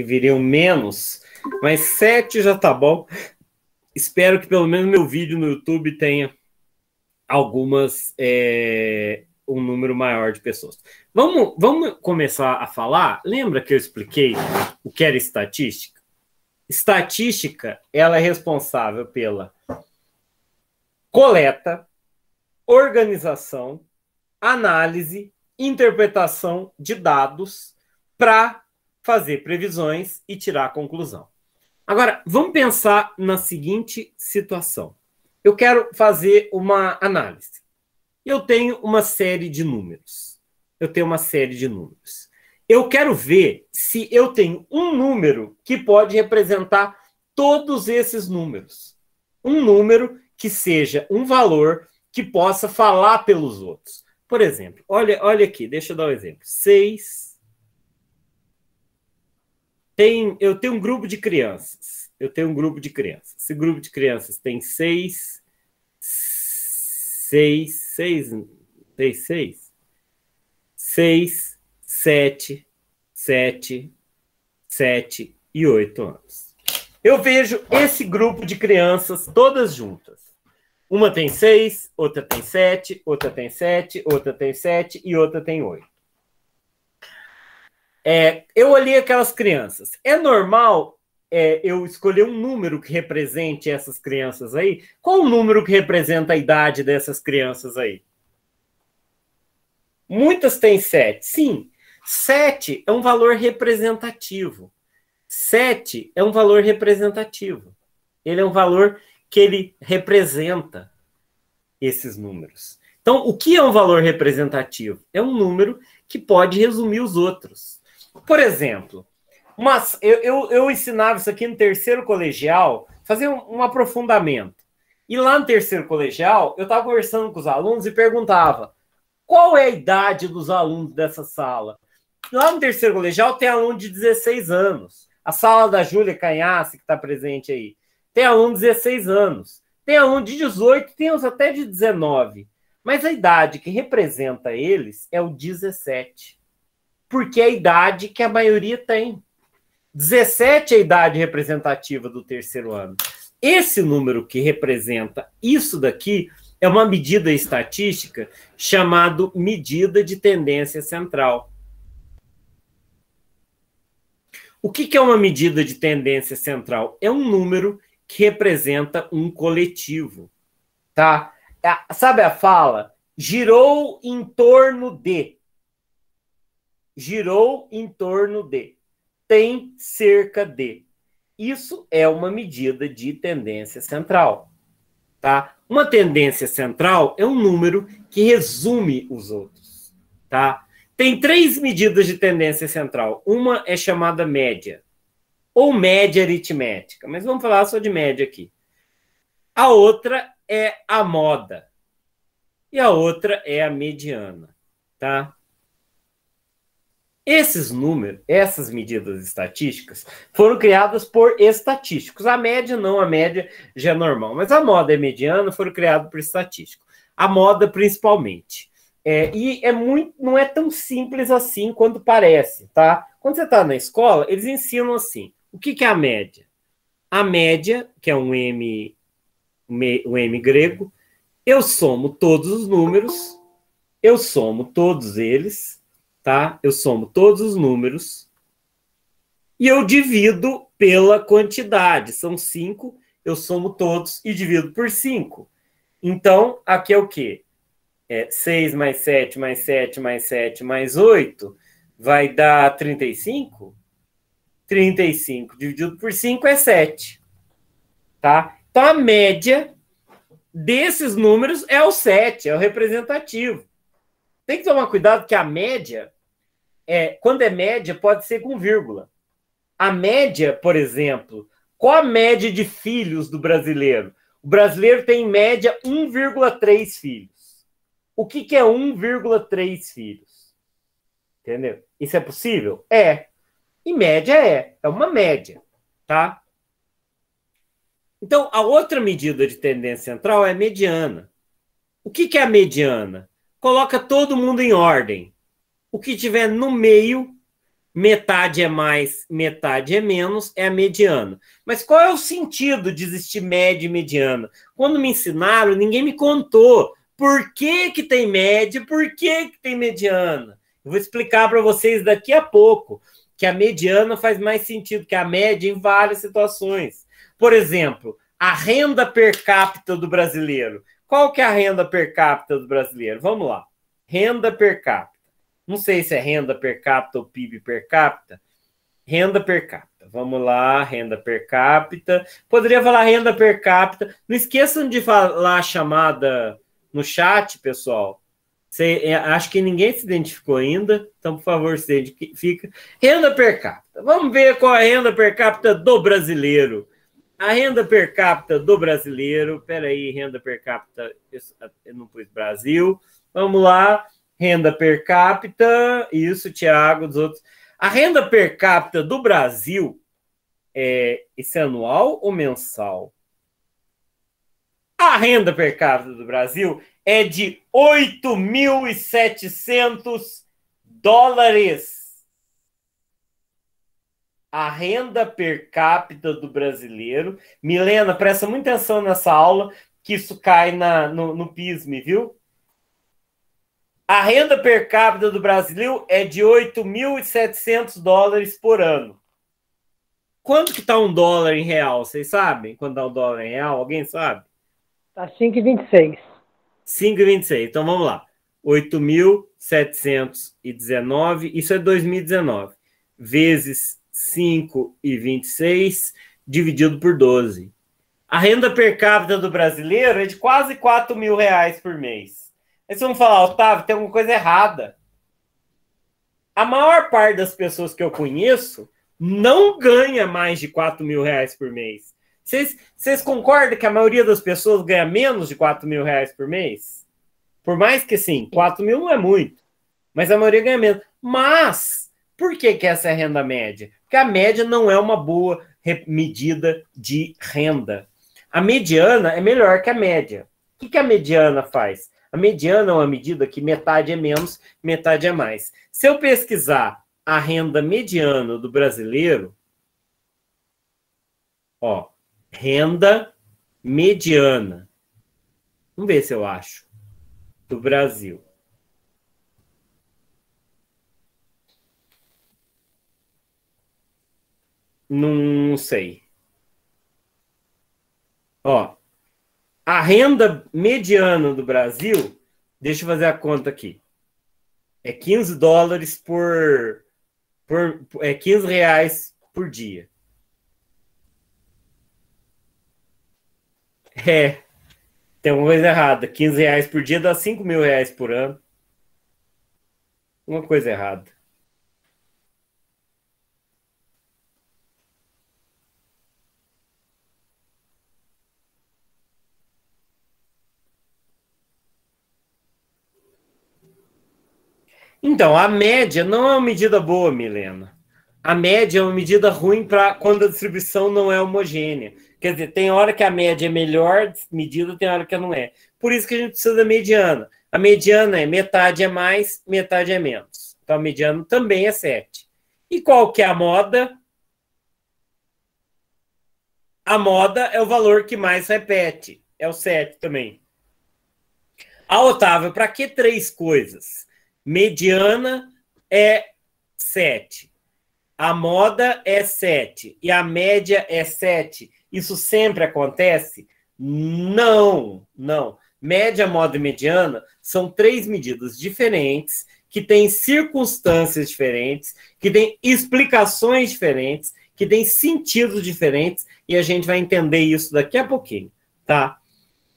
que viriam menos, mas sete já tá bom. Espero que pelo menos meu vídeo no YouTube tenha algumas é, um número maior de pessoas. Vamos, vamos começar a falar. Lembra que eu expliquei o que era estatística? Estatística ela é responsável pela coleta, organização, análise, interpretação de dados para fazer previsões e tirar a conclusão. Agora, vamos pensar na seguinte situação. Eu quero fazer uma análise. Eu tenho uma série de números. Eu tenho uma série de números. Eu quero ver se eu tenho um número que pode representar todos esses números. Um número que seja um valor que possa falar pelos outros. Por exemplo, olha, olha aqui, deixa eu dar um exemplo. 6 tem, eu tenho um grupo de crianças. Eu tenho um grupo de crianças. Esse grupo de crianças tem seis, seis, seis, seis, seis, seis, sete, sete, sete e oito anos. Eu vejo esse grupo de crianças todas juntas. Uma tem seis, outra tem sete, outra tem sete, outra tem sete e outra tem oito. É, eu olhei aquelas crianças. É normal é, eu escolher um número que represente essas crianças aí? Qual o número que representa a idade dessas crianças aí? Muitas têm sete. Sim, sete é um valor representativo. Sete é um valor representativo. Ele é um valor que ele representa esses números. Então, o que é um valor representativo? É um número que pode resumir os outros. Por exemplo, mas eu, eu, eu ensinava isso aqui no terceiro colegial, fazer um, um aprofundamento. E lá no terceiro colegial, eu estava conversando com os alunos e perguntava qual é a idade dos alunos dessa sala. Lá no terceiro colegial tem aluno de 16 anos. A sala da Júlia Canhasse, que está presente aí, tem aluno de 16 anos. Tem aluno de 18, tem uns até de 19. Mas a idade que representa eles é o 17 porque é a idade que a maioria tem. 17 é a idade representativa do terceiro ano. Esse número que representa isso daqui é uma medida estatística chamado medida de tendência central. O que, que é uma medida de tendência central? É um número que representa um coletivo, tá? Sabe a fala? Girou em torno de girou em torno de, tem cerca de. Isso é uma medida de tendência central. Tá? Uma tendência central é um número que resume os outros. Tá? Tem três medidas de tendência central. Uma é chamada média, ou média aritmética, mas vamos falar só de média aqui. A outra é a moda, e a outra é a mediana. Tá? Esses números, essas medidas estatísticas, foram criadas por estatísticos. A média não, a média já é normal, mas a moda e é a mediana foram criadas por estatísticos. A moda principalmente. É, e é muito, não é tão simples assim quanto parece, tá? Quando você está na escola, eles ensinam assim: o que, que é a média? A média, que é um M, um M grego, eu somo todos os números, eu somo todos eles tá? Eu somo todos os números e eu divido pela quantidade. São 5, eu somo todos e divido por 5. Então, aqui é o quê? É 6 mais 7 mais 7 mais 7 mais 8 vai dar 35? 35 dividido por 5 é 7. Tá? Então, a média desses números é o 7, é o representativo. Tem que tomar cuidado que a média é, quando é média, pode ser com vírgula. A média, por exemplo, qual a média de filhos do brasileiro? O brasileiro tem, em média, 1,3 filhos. O que, que é 1,3 filhos? Entendeu? Isso é possível? É. Em média, é. É uma média, tá? Então, a outra medida de tendência central é a mediana. O que, que é a mediana? Coloca todo mundo em ordem. O que tiver no meio, metade é mais, metade é menos, é a mediana. Mas qual é o sentido de existir média e mediana? Quando me ensinaram, ninguém me contou por que, que tem média, por que, que tem mediana. Eu vou explicar para vocês daqui a pouco que a mediana faz mais sentido que a média em várias situações. Por exemplo, a renda per capita do brasileiro. Qual que é a renda per capita do brasileiro? Vamos lá. Renda per capita. Não sei se é renda per capita ou PIB per capita. Renda per capita. Vamos lá, renda per capita. Poderia falar renda per capita. Não esqueçam de falar a chamada no chat, pessoal. É, acho que ninguém se identificou ainda, então, por favor, se identifica. Renda per capita. Vamos ver qual é a renda per capita do brasileiro. A renda per capita do brasileiro. Peraí, renda per capita. Eu não pus Brasil. Vamos lá renda per capita, isso, Tiago, dos outros. A renda per capita do Brasil, é, esse anual ou mensal? A renda per capita do Brasil é de 8.700 dólares. A renda per capita do brasileiro. Milena, presta muita atenção nessa aula, que isso cai na, no, no PISME, viu? A renda per capita do Brasil é de 8.700 dólares por ano. Quanto que tá um dólar em real? Vocês sabem quanto dá um dólar em real? Alguém sabe? Tá 5,26. 5,26. Então vamos lá. 8.719, isso é 2019, vezes 5,26, dividido por 12. A renda per capita do brasileiro é de quase 4 mil reais por mês. Vocês vão falar, Otávio, tem alguma coisa errada. A maior parte das pessoas que eu conheço não ganha mais de 4 mil reais por mês. Vocês concordam que a maioria das pessoas ganha menos de 4 mil reais por mês? Por mais que sim, 4 mil não é muito. Mas a maioria ganha menos. Mas por que, que essa é a renda média? Porque a média não é uma boa medida de renda. A mediana é melhor que a média. O que, que a mediana faz? A mediana é uma medida que metade é menos, metade é mais. Se eu pesquisar a renda mediana do brasileiro, ó, renda mediana. Vamos ver se eu acho. Do Brasil. Não sei. Ó, a renda mediana do Brasil, deixa eu fazer a conta aqui, é 15 dólares por, por é 15 reais por dia. É, tem uma coisa errada. 15 reais por dia dá 5 mil reais por ano. Uma coisa errada. Então, a média não é uma medida boa, Milena. A média é uma medida ruim para quando a distribuição não é homogênea. Quer dizer, tem hora que a média é melhor medida, tem hora que não é. Por isso que a gente precisa da mediana. A mediana é metade é mais, metade é menos. Então, a mediana também é 7. E qual que é a moda? A moda é o valor que mais repete. É o 7 também. A Otávio, para que três coisas? mediana é 7. A moda é 7 e a média é 7. Isso sempre acontece? Não, não. Média, moda e mediana são três medidas diferentes que têm circunstâncias diferentes, que têm explicações diferentes, que têm sentidos diferentes e a gente vai entender isso daqui a pouquinho, tá?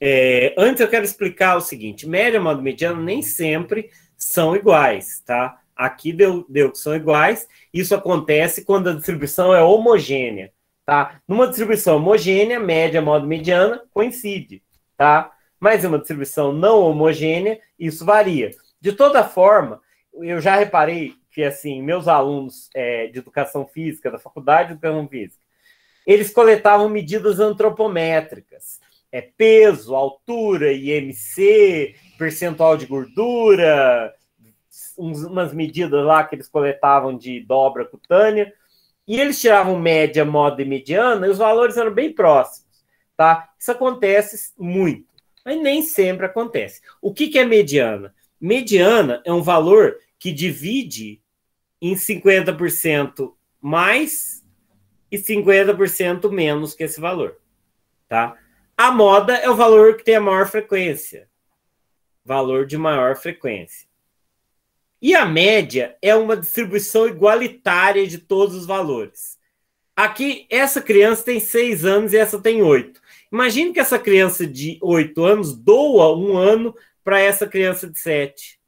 É, antes eu quero explicar o seguinte: média, modo mediano, nem sempre são iguais, tá? Aqui deu, deu que são iguais. Isso acontece quando a distribuição é homogênea, tá? Numa distribuição homogênea, média, modo, mediana, coincide, tá? Mas em uma distribuição não homogênea, isso varia. De toda forma, eu já reparei que, assim, meus alunos é, de educação física, da faculdade de educação física, eles coletavam medidas antropométricas, é peso, altura, IMC, percentual de gordura, uns, umas medidas lá que eles coletavam de dobra cutânea, e eles tiravam média, moda e mediana, e os valores eram bem próximos, tá? Isso acontece muito, mas nem sempre acontece. O que, que é mediana? Mediana é um valor que divide em 50% mais e 50% menos que esse valor, tá? A moda é o valor que tem a maior frequência valor de maior frequência. E a média é uma distribuição igualitária de todos os valores. Aqui, essa criança tem 6 anos e essa tem 8. Imagine que essa criança de 8 anos doa um ano para essa criança de 7.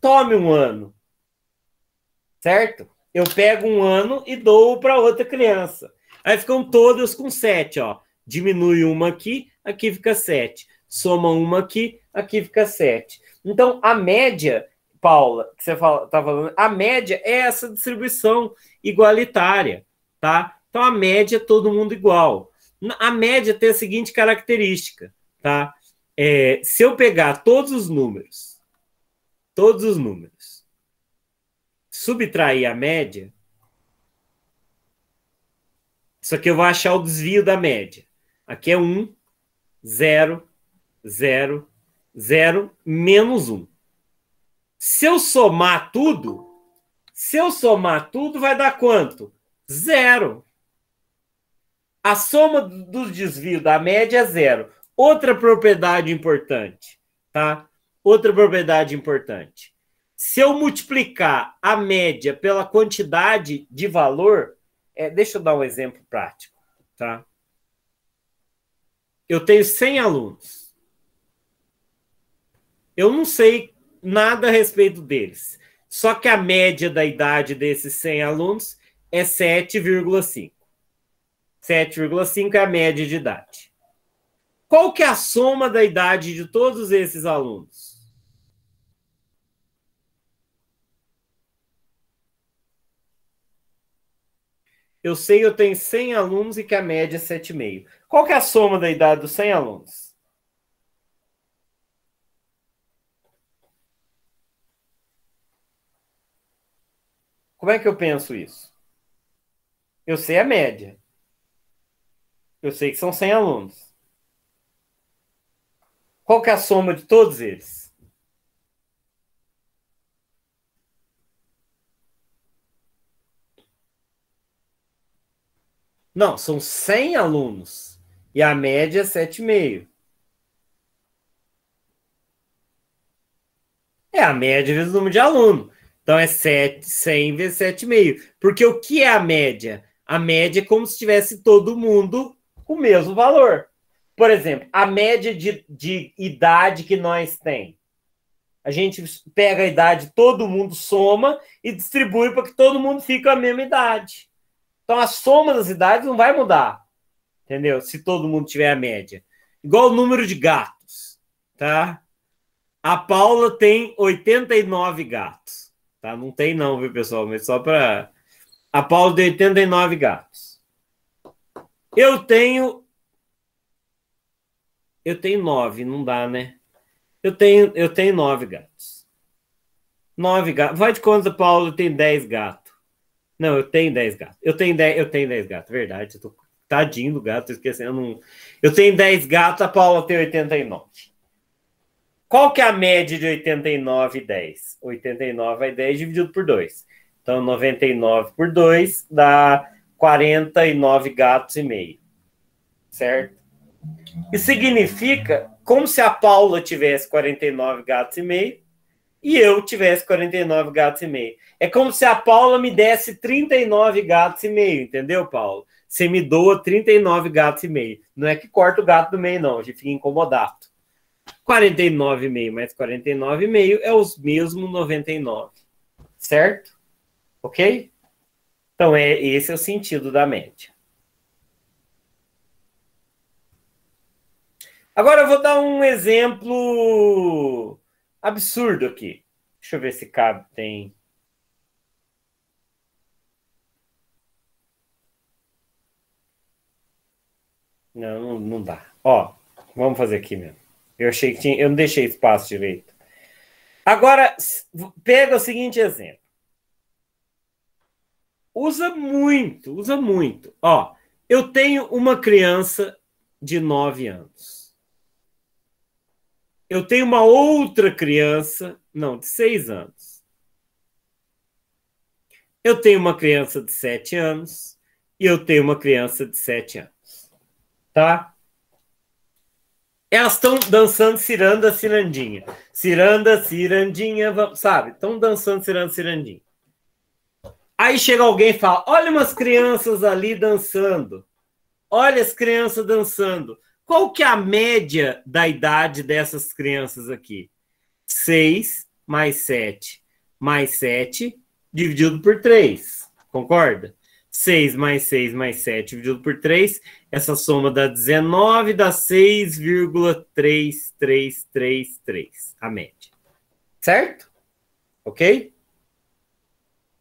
Tome um ano. Certo? Eu pego um ano e dou para outra criança. Aí ficam todas com 7, ó. Diminui uma aqui, aqui fica 7 soma uma aqui, aqui fica 7. Então, a média, Paula, que você fala, tá falando, a média é essa distribuição igualitária, tá? Então, a média é todo mundo igual. A média tem a seguinte característica, tá? É, se eu pegar todos os números, todos os números, subtrair a média, isso aqui eu vou achar o desvio da média. Aqui é 1, 0, 0, 0, menos 1. Se eu somar tudo, se eu somar tudo, vai dar quanto? Zero. A soma dos desvios da média é zero. Outra propriedade importante, tá? Outra propriedade importante. Se eu multiplicar a média pela quantidade de valor, é, deixa eu dar um exemplo prático, tá? Eu tenho 100 alunos. Eu não sei nada a respeito deles. Só que a média da idade desses 100 alunos é 7,5. 7,5 é a média de idade. Qual que é a soma da idade de todos esses alunos? Eu sei eu tenho 100 alunos e que a média é 7,5. Qual que é a soma da idade dos 100 alunos? Como é que eu penso isso? Eu sei a média. Eu sei que são 100 alunos. Qual que é a soma de todos eles? Não, são 100 alunos e a média é 7,5. É a média vezes o número de aluno. Então é 100 vezes 7,5. Porque o que é a média? A média é como se tivesse todo mundo o mesmo valor. Por exemplo, a média de, de idade que nós tem. A gente pega a idade, todo mundo soma e distribui para que todo mundo fique a mesma idade. Então a soma das idades não vai mudar. Entendeu? Se todo mundo tiver a média. Igual o número de gatos, tá? A Paula tem 89 gatos. Tá? Não tem não, viu, pessoal? Mas só para... A Paulo de 89 gatos. Eu tenho... Eu tenho nove, não dá, né? Eu tenho, eu tenho nove gatos. Nove gatos. Vai de conta, Paulo, tem dez gatos. Não, eu tenho dez gatos. Eu tenho dez, eu tenho dez gatos, verdade. Eu tô tadinho do gato, tô esquecendo. Eu tenho dez gatos, a Paula tem 89. Qual que é a média de 89 e 10? 89 é 10 dividido por 2. Então, 99 por 2 dá 49 gatos e meio. Certo? Isso significa como se a Paula tivesse 49 gatos e meio e eu tivesse 49 gatos e meio. É como se a Paula me desse 39 gatos e meio, entendeu, Paulo? Você me doa 39 gatos e meio. Não é que corta o gato do meio, não. A gente fica incomodado. 49,5 mais 49,5 é os mesmos 99, certo? Ok? Então, é, esse é o sentido da média. Agora eu vou dar um exemplo absurdo aqui. Deixa eu ver se cabe, tem. Não, não dá. Ó, vamos fazer aqui mesmo. Eu achei que tinha, eu não deixei espaço direito. Agora, pega o seguinte exemplo. Usa muito, usa muito. Ó, eu tenho uma criança de 9 anos. Eu tenho uma outra criança, não, de 6 anos. Eu tenho uma criança de 7 anos e eu tenho uma criança de 7 anos. Tá? Elas estão dançando ciranda, cirandinha. Ciranda, cirandinha, sabe? Estão dançando ciranda, cirandinha. Aí chega alguém e fala: Olha umas crianças ali dançando. Olha as crianças dançando. Qual que é a média da idade dessas crianças aqui? 6 mais 7 mais 7 dividido por 3. Concorda? 6 mais 6 mais 7 dividido por 3, essa soma dá 19, dá 6,3333, a média. Certo? Ok?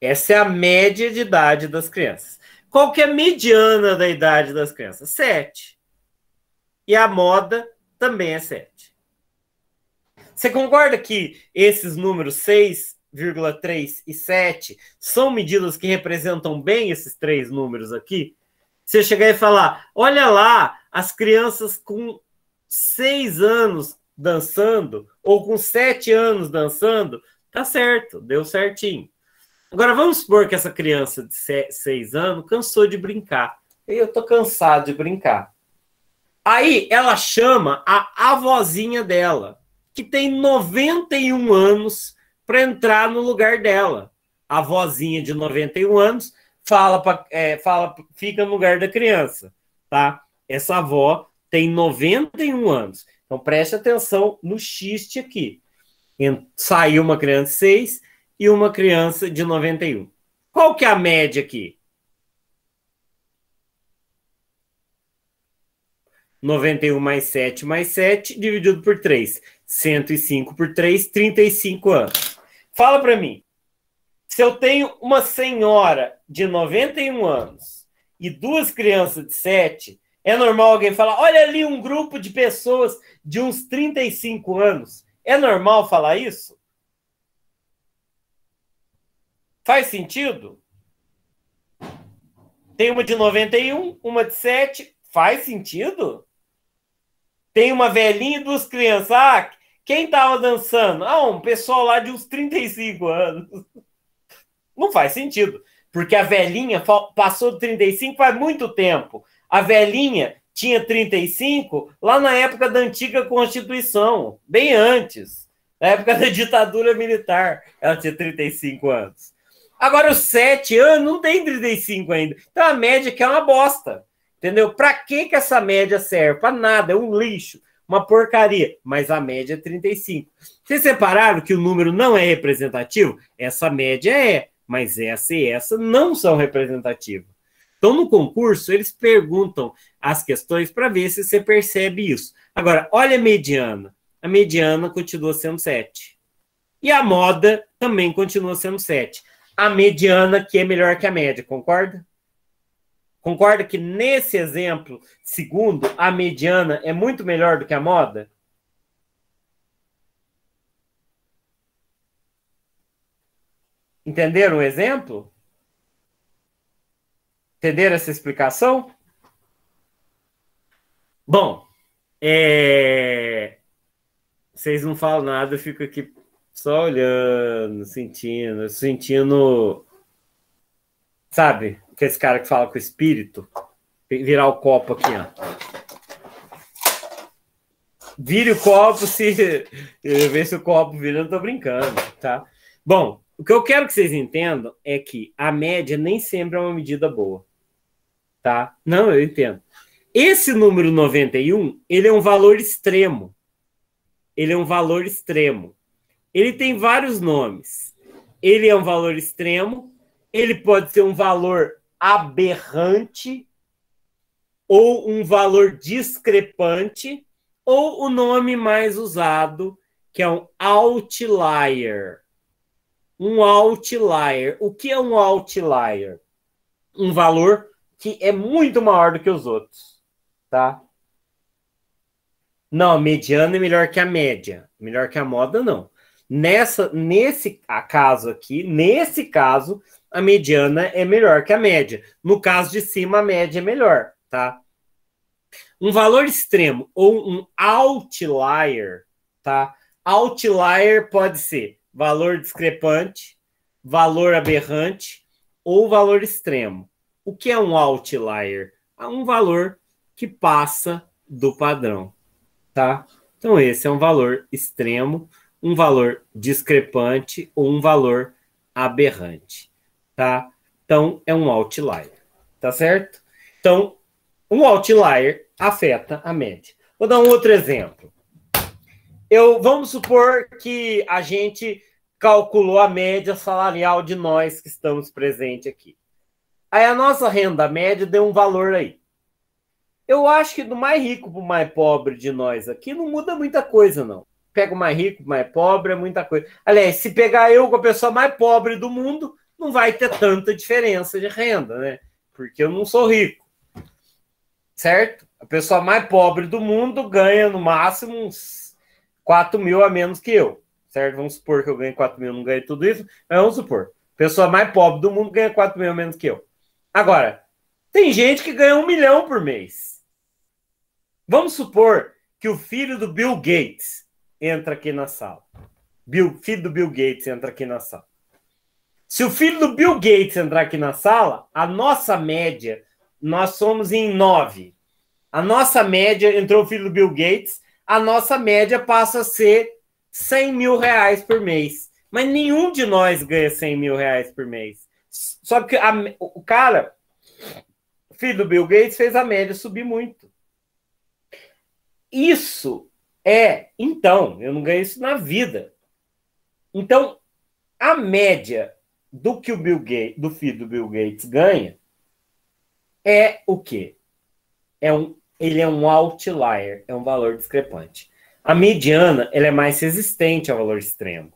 Essa é a média de idade das crianças. Qual que é a mediana da idade das crianças? 7. E a moda também é 7. Você concorda que esses números 6 3,3 e 7 são medidas que representam bem esses três números aqui, você chegar e falar: olha lá, as crianças com seis anos dançando, ou com sete anos dançando, tá certo, deu certinho. Agora vamos supor que essa criança de seis anos cansou de brincar. Eu tô cansado de brincar. Aí ela chama a avózinha dela, que tem 91 anos para entrar no lugar dela. A vozinha de 91 anos fala, pra, é, fala fica no lugar da criança, tá? Essa avó tem 91 anos. Então preste atenção no xiste aqui. Saiu uma criança de 6 e uma criança de 91. Qual que é a média aqui? 91 mais 7 mais 7 dividido por 3. 105 por 3, 35 anos. Fala para mim. Se eu tenho uma senhora de 91 anos e duas crianças de 7, é normal alguém falar: olha ali um grupo de pessoas de uns 35 anos. É normal falar isso? Faz sentido? Tem uma de 91, uma de 7. Faz sentido? Tem uma velhinha e duas crianças. Ah, quem tava dançando? Ah, um pessoal lá de uns 35 anos. Não faz sentido, porque a velhinha passou de 35 faz muito tempo. A velhinha tinha 35 lá na época da antiga Constituição, bem antes, na época da ditadura militar. Ela tinha 35 anos. Agora, os 7 anos não tem 35 ainda. Então, a média que é uma bosta. Entendeu? Para que que essa média serve? Para nada, é um lixo uma porcaria, mas a média é 35. Vocês separaram que o número não é representativo? Essa média é, mas essa e essa não são representativas. Então, no concurso, eles perguntam as questões para ver se você percebe isso. Agora, olha a mediana. A mediana continua sendo 7. E a moda também continua sendo 7. A mediana que é melhor que a média, concorda? Concorda que nesse exemplo segundo, a mediana é muito melhor do que a moda? Entenderam o exemplo? Entenderam essa explicação? Bom, é... vocês não falam nada, eu fico aqui só olhando, sentindo, sentindo, sabe? que é esse cara que fala com o espírito. Virar o copo aqui, ó. Vire o copo se. Vê se o copo vira, eu tô brincando, tá? Bom, o que eu quero que vocês entendam é que a média nem sempre é uma medida boa. Tá? Não, eu entendo. Esse número 91, ele é um valor extremo. Ele é um valor extremo. Ele tem vários nomes. Ele é um valor extremo, ele pode ser um valor aberrante ou um valor discrepante ou o nome mais usado, que é um outlier. Um outlier. O que é um outlier? Um valor que é muito maior do que os outros, tá? Não, mediana é melhor que a média. Melhor que a moda, não. Nessa, nesse caso aqui, nesse caso, a mediana é melhor que a média. No caso de cima, a média é melhor, tá? Um valor extremo ou um outlier, tá? Outlier pode ser valor discrepante, valor aberrante ou valor extremo. O que é um outlier? É um valor que passa do padrão, tá? Então esse é um valor extremo, um valor discrepante ou um valor aberrante tá? Então, é um outlier, tá certo? Então, um outlier afeta a média. Vou dar um outro exemplo. Eu, vamos supor que a gente calculou a média salarial de nós que estamos presentes aqui. Aí a nossa renda média deu um valor aí. Eu acho que do mais rico para o mais pobre de nós aqui não muda muita coisa, não. Pega o mais rico, o mais pobre, é muita coisa. Aliás, se pegar eu com a pessoa mais pobre do mundo, não vai ter tanta diferença de renda, né? Porque eu não sou rico, certo? A pessoa mais pobre do mundo ganha no máximo uns 4 mil a menos que eu, certo? Vamos supor que eu ganhe 4 mil, não ganhe tudo isso, mas vamos supor. A pessoa mais pobre do mundo ganha 4 mil a menos que eu. Agora, tem gente que ganha um milhão por mês. Vamos supor que o filho do Bill Gates entra aqui na sala. Bill, filho do Bill Gates entra aqui na sala. Se o filho do Bill Gates entrar aqui na sala, a nossa média, nós somos em nove. A nossa média, entrou o filho do Bill Gates, a nossa média passa a ser 100 mil reais por mês. Mas nenhum de nós ganha 100 mil reais por mês. Só que a, o cara, filho do Bill Gates, fez a média subir muito. Isso é, então, eu não ganhei isso na vida. Então, a média do que o Bill Gates, do filho do Bill Gates ganha é o quê? É um, ele é um outlier, é um valor discrepante. A mediana, ela é mais resistente ao valor extremo.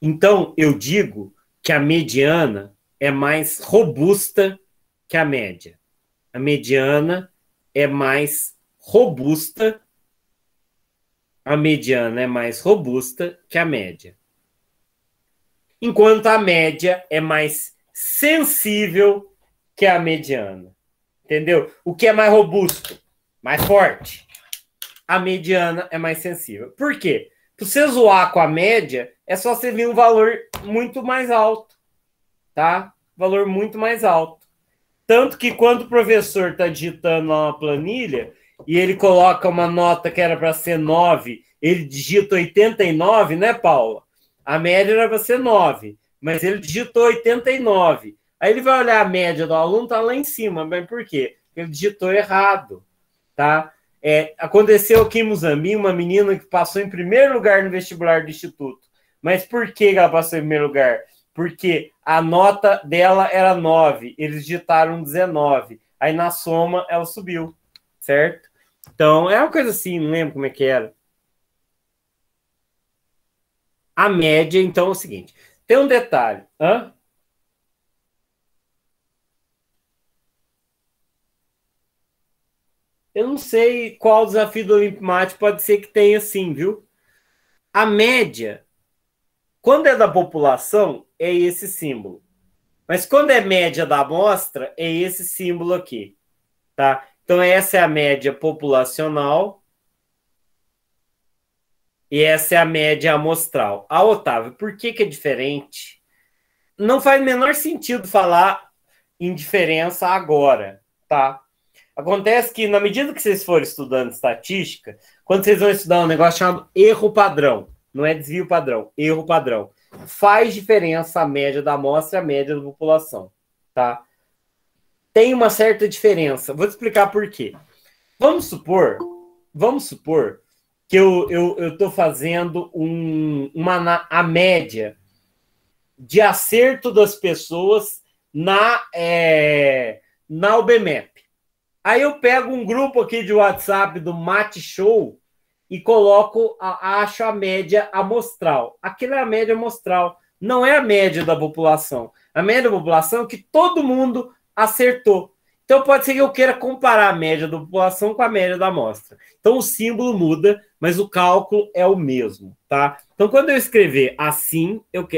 Então, eu digo que a mediana é mais robusta que a média. A mediana é mais robusta. A mediana é mais robusta que a média enquanto a média é mais sensível que a mediana. Entendeu? O que é mais robusto, mais forte? A mediana é mais sensível. Por quê? Para você zoar com a média, é só você vir um valor muito mais alto, tá? Valor muito mais alto. Tanto que quando o professor está digitando lá uma planilha e ele coloca uma nota que era para ser 9, ele digita 89, né, Paula? A média era para ser 9, mas ele digitou 89. Aí ele vai olhar a média do aluno, tá lá em cima. Mas por quê? Porque ele digitou errado, tá? É, aconteceu aqui em Muzambique uma menina que passou em primeiro lugar no vestibular do instituto. Mas por que ela passou em primeiro lugar? Porque a nota dela era 9, eles digitaram 19. Aí na soma ela subiu, certo? Então é uma coisa assim, não lembro como é que era. A média, então, é o seguinte: tem um detalhe. Hã? Eu não sei qual desafio do Olimpimático pode ser que tenha sim, viu? A média, quando é da população, é esse símbolo. Mas quando é média da amostra, é esse símbolo aqui, tá? Então essa é a média populacional e essa é a média amostral. A ah, Otávio, por que, que é diferente? Não faz menor sentido falar em diferença agora, tá? Acontece que, na medida que vocês forem estudando estatística, quando vocês vão estudar um negócio chamado erro padrão, não é desvio padrão, erro padrão, faz diferença a média da amostra e a média da população, tá? Tem uma certa diferença. Vou te explicar por quê. Vamos supor, vamos supor que eu estou eu, fazendo um, uma, a média de acerto das pessoas na, é, na UBMEP. Aí eu pego um grupo aqui de WhatsApp do Mate Show e coloco, a, acho a média amostral. Aquilo é a média amostral, não é a média da população. A média da população é que todo mundo acertou. Então pode ser que eu queira comparar a média da população com a média da amostra. Então o símbolo muda, mas o cálculo é o mesmo, tá? Então quando eu escrever assim, eu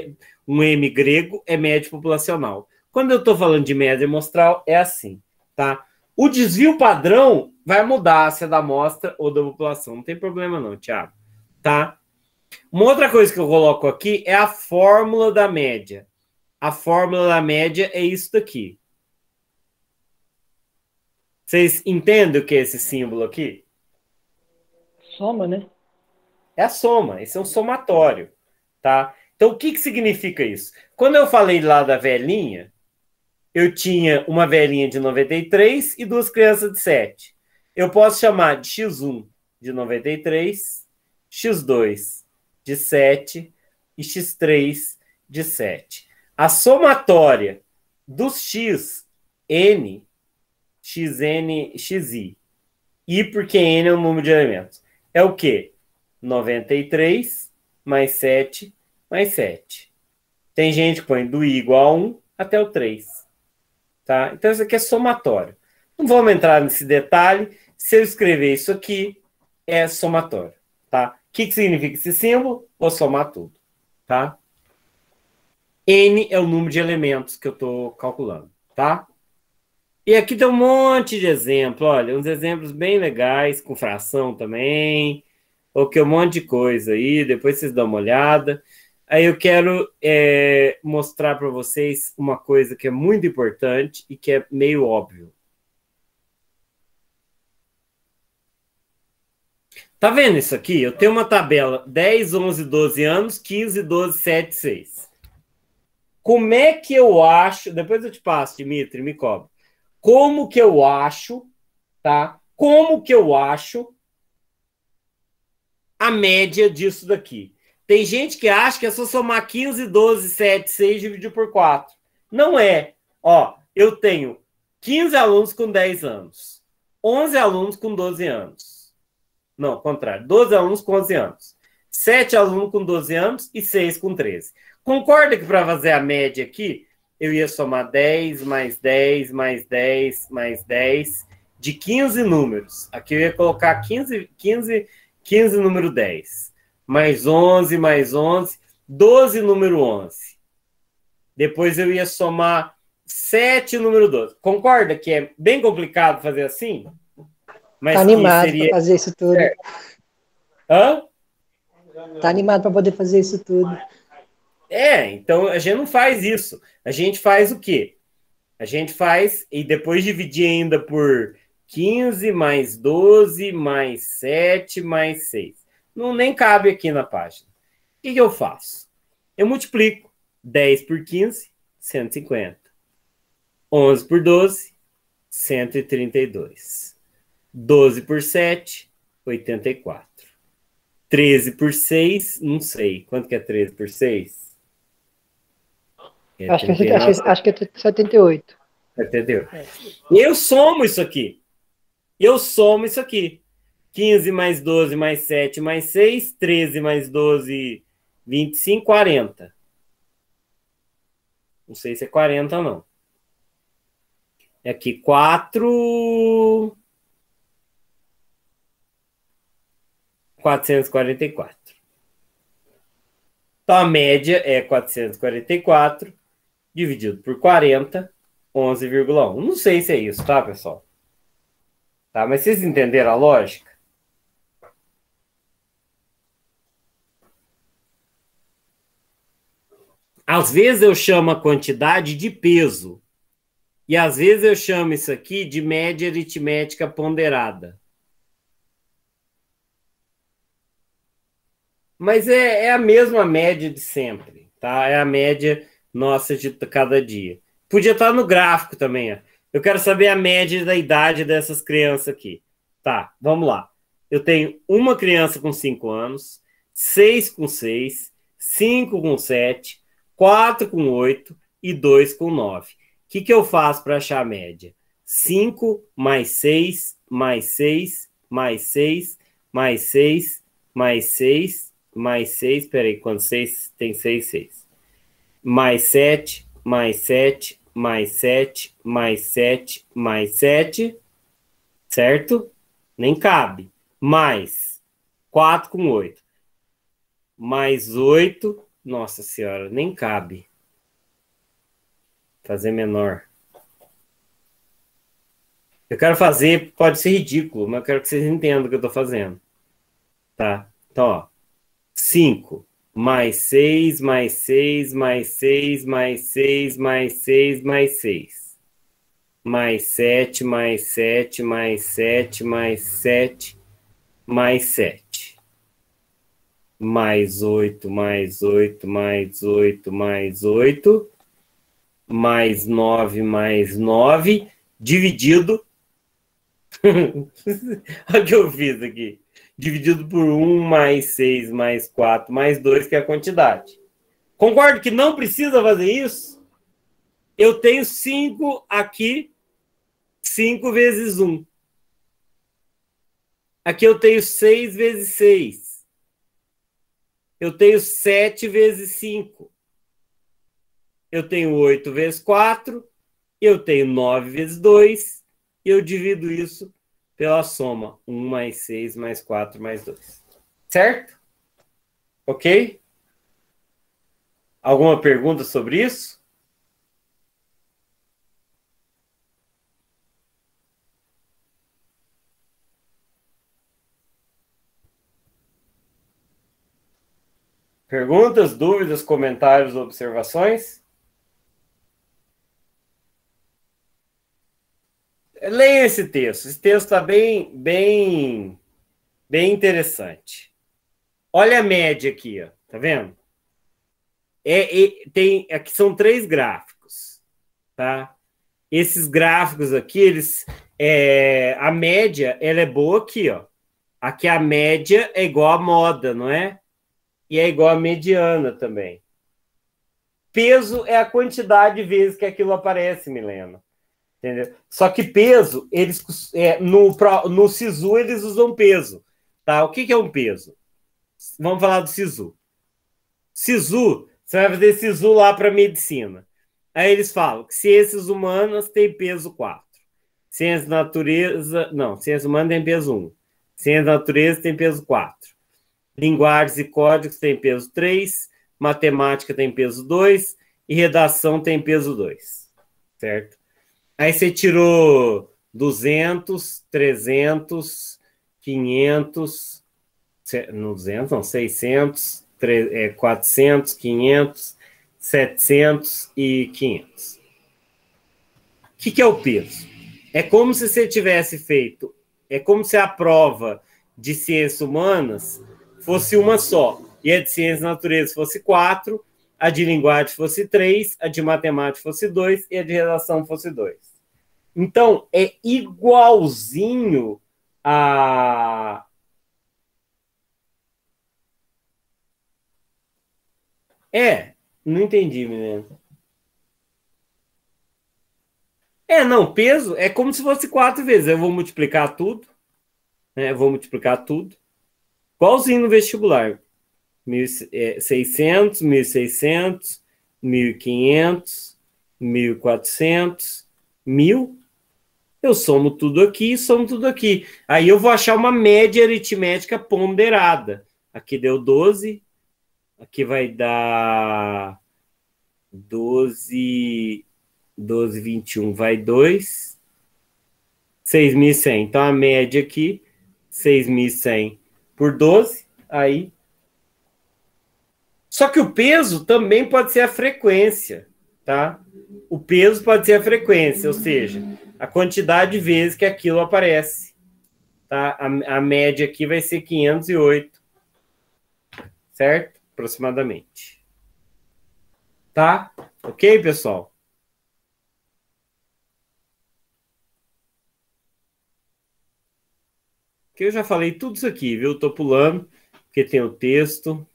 um M grego é média populacional. Quando eu estou falando de média amostral, é assim, tá? O desvio padrão vai mudar se é da amostra ou da população. Não tem problema não, Tiago, tá? Uma outra coisa que eu coloco aqui é a fórmula da média. A fórmula da média é isso daqui. Vocês entendem o que é esse símbolo aqui? Soma, né? É a soma, esse é um somatório, tá? Então, o que, que significa isso? Quando eu falei lá da velhinha, eu tinha uma velhinha de 93 e duas crianças de 7. Eu posso chamar de x1 de 93, x2 de 7 e x3 de 7. A somatória dos x, n, xn, xi. I porque n é o número de elementos. É o quê? 93 mais 7 mais 7. Tem gente que põe do i igual a 1 até o 3. Tá? Então isso aqui é somatório. Não vamos entrar nesse detalhe. Se eu escrever isso aqui, é somatório. Tá? O que, que significa esse símbolo? Vou somar tudo. Tá? N é o número de elementos que eu estou calculando. Tá? E aqui tem um monte de exemplo, olha, uns exemplos bem legais, com fração também, ok, um monte de coisa aí, depois vocês dão uma olhada. Aí eu quero é, mostrar para vocês uma coisa que é muito importante e que é meio óbvio. Tá vendo isso aqui? Eu tenho uma tabela 10, 11, 12 anos, 15, 12, 7, 6. Como é que eu acho... Depois eu te passo, Dimitri, me cobre como que eu acho, tá? Como que eu acho a média disso daqui? Tem gente que acha que é só somar 15, 12, 7, 6 dividido por 4. Não é. Ó, eu tenho 15 alunos com 10 anos, 11 alunos com 12 anos. Não, contrário, 12 alunos com 11 anos, 7 alunos com 12 anos e 6 com 13. Concorda que para fazer a média aqui, eu ia somar 10, mais 10, mais 10, mais 10, de 15 números. Aqui eu ia colocar 15, 15, 15 número 10, mais 11, mais 11, 12 número 11. Depois eu ia somar 7 número 12. Concorda que é bem complicado fazer assim? Mas tá animado seria... fazer isso tudo. Hã? Tá animado para poder fazer isso tudo. É, então a gente não faz isso. A gente faz o quê? A gente faz e depois dividir ainda por 15 mais 12 mais 7 mais 6. Não nem cabe aqui na página. O que, eu faço? Eu multiplico 10 por 15, 150. 11 por 12, 132. 12 por 7, 84. 13 por 6, não sei. Quanto que é 13 por 6? acho, que, é 78. 78. É. Eu somo isso aqui. Eu somo isso aqui. 15 mais 12 mais 7 mais 6, 13 mais 12, 25, 40. Não sei se é 40 ou não. É aqui 4. 444. Então a média é 444 dividido por 40, 11,1. Não sei se é isso, tá, pessoal? Tá, mas vocês entenderam a lógica? Às vezes eu chamo a quantidade de peso. E às vezes eu chamo isso aqui de média aritmética ponderada. Mas é, é a mesma média de sempre, tá? É a média nossa de cada dia. Podia estar tá no gráfico também. Ó. Eu quero saber a média da idade dessas crianças aqui. Tá, vamos lá. Eu tenho uma criança com 5 anos, 6 com 6, 5 com 7, 4 com 8 e 2 com 9. O que, que eu faço para achar a média? 5 mais 6, mais 6, mais 6, mais 6, mais 6, mais 6. Peraí, quando 6 tem 6, 6 mais 7, mais 7, mais 7, mais 7, mais 7, certo? Nem cabe. Mais 4 com 8. Mais 8, nossa senhora, nem cabe. Fazer menor. Eu quero fazer, pode ser ridículo, mas eu quero que vocês entendam o que eu estou fazendo. Tá? Então, ó. 5 mais 6, mais 6, mais 6, mais 6, mais 6, mais 6. Mais 7, mais 7, mais 7, mais 7, mais 7. Mais 8, mais 8, mais 8, mais 8. Mais 9, mais 9, dividido. Olha o que eu fiz aqui dividido por 1 mais 6 mais 4 mais 2, que é a quantidade. Concordo que não precisa fazer isso? Eu tenho 5 aqui, 5 vezes 1. Aqui eu tenho 6 vezes 6. Eu tenho 7 vezes 5. Eu tenho 8 vezes 4. Eu tenho 9 vezes 2. E eu divido isso pela soma 1 mais 6 mais 4 mais 2. Certo? Ok? Alguma pergunta sobre isso? Perguntas, dúvidas, comentários, observações? Leia esse texto. Esse texto está bem, bem, bem interessante. Olha a média aqui, ó. Tá vendo? É, é, tem, aqui são três gráficos, tá? Esses gráficos aqui, eles, é, a média, ela é boa aqui, ó. Aqui a média é igual à moda, não é? E é igual à mediana também. Peso é a quantidade de vezes que aquilo aparece, Milena. Entendeu? Só que peso, eles é, no, no SISU eles usam peso. Tá? O que, que é um peso? Vamos falar do SISU. SISU, você vai fazer SISU lá para medicina. Aí eles falam que ciências humanas tem peso 4. Ciências natureza. Não, ciências humanas tem peso 1. Ciências natureza tem peso 4. Linguagens e códigos tem peso 3. Matemática tem peso 2. E redação tem peso 2. Certo? Aí você tirou 200, 300, 500, não 200, não, 600, 400, 500, 700 e 500. O que, que é o peso? É como se você tivesse feito, é como se a prova de ciências humanas fosse uma só, e a de ciências natureza fosse quatro, a de linguagem fosse 3, a de matemática fosse 2 e a de redação fosse 2. Então, é igualzinho a. É, não entendi, menino. É, não, peso é como se fosse quatro vezes. Eu vou multiplicar tudo, né? Eu vou multiplicar tudo. Igualzinho no vestibular. 600, 1600, 1500, 1400, 1000. Eu somo tudo aqui, somo tudo aqui. Aí eu vou achar uma média aritmética ponderada. Aqui deu 12, aqui vai dar 12, 12, 21 vai 2, 6.100. Então a média aqui, 6.100 por 12, aí só que o peso também pode ser a frequência, tá? O peso pode ser a frequência, ou seja, a quantidade de vezes que aquilo aparece. Tá? A, a média aqui vai ser 508, certo? Aproximadamente. Tá? Ok, pessoal? Que eu já falei tudo isso aqui, viu? Tô pulando, porque tem o texto.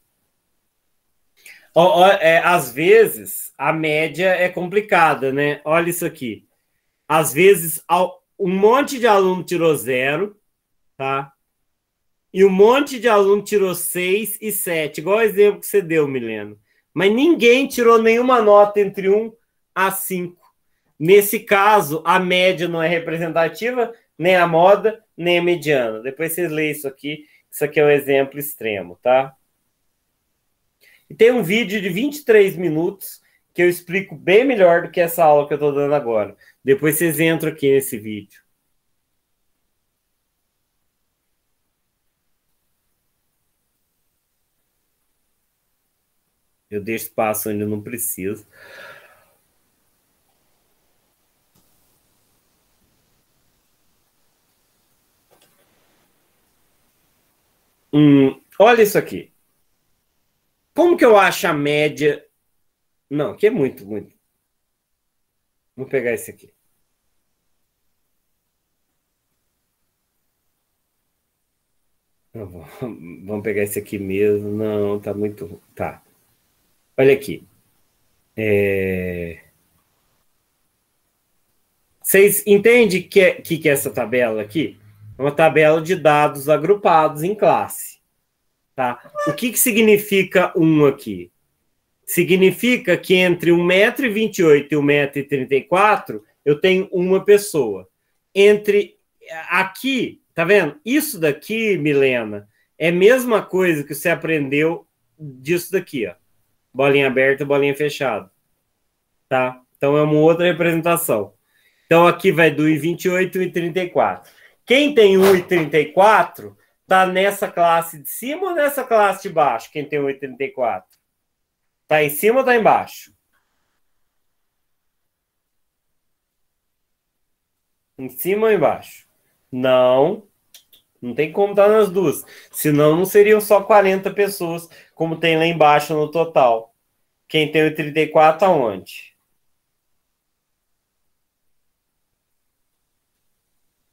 Ó, ó, é, às vezes, a média é complicada, né? Olha isso aqui. Às vezes, um monte de aluno tirou zero, tá? E um monte de aluno tirou seis e sete, igual o exemplo que você deu, Mileno. Mas ninguém tirou nenhuma nota entre um a cinco. Nesse caso, a média não é representativa, nem a moda, nem a mediana. Depois vocês leem isso aqui. Isso aqui é um exemplo extremo, tá? E tem um vídeo de 23 minutos que eu explico bem melhor do que essa aula que eu estou dando agora. Depois vocês entram aqui nesse vídeo. Eu deixo espaço onde eu não preciso. Hum, olha isso aqui. Como que eu acho a média? Não, que é muito, muito. Vou pegar esse aqui. vamos pegar esse aqui mesmo. Não, tá muito. Tá. Olha aqui. É... Vocês entendem o que, é, que, que é essa tabela aqui? É uma tabela de dados agrupados em classe. Tá? O que, que significa 1 um aqui? Significa que entre 1,28m e 1,34m eu tenho uma pessoa. Entre aqui, tá vendo? Isso daqui, Milena, é a mesma coisa que você aprendeu disso daqui, ó. Bolinha aberta, bolinha fechada. Tá? Então é uma outra representação. Então aqui vai do 1,28 e 1,34. Quem tem 1,34 Tá nessa classe de cima ou nessa classe de baixo? Quem tem 84 Tá em cima ou tá embaixo? Em cima ou embaixo? Não. Não tem como estar tá nas duas. Senão não seriam só 40 pessoas, como tem lá embaixo no total. Quem tem o 34 aonde?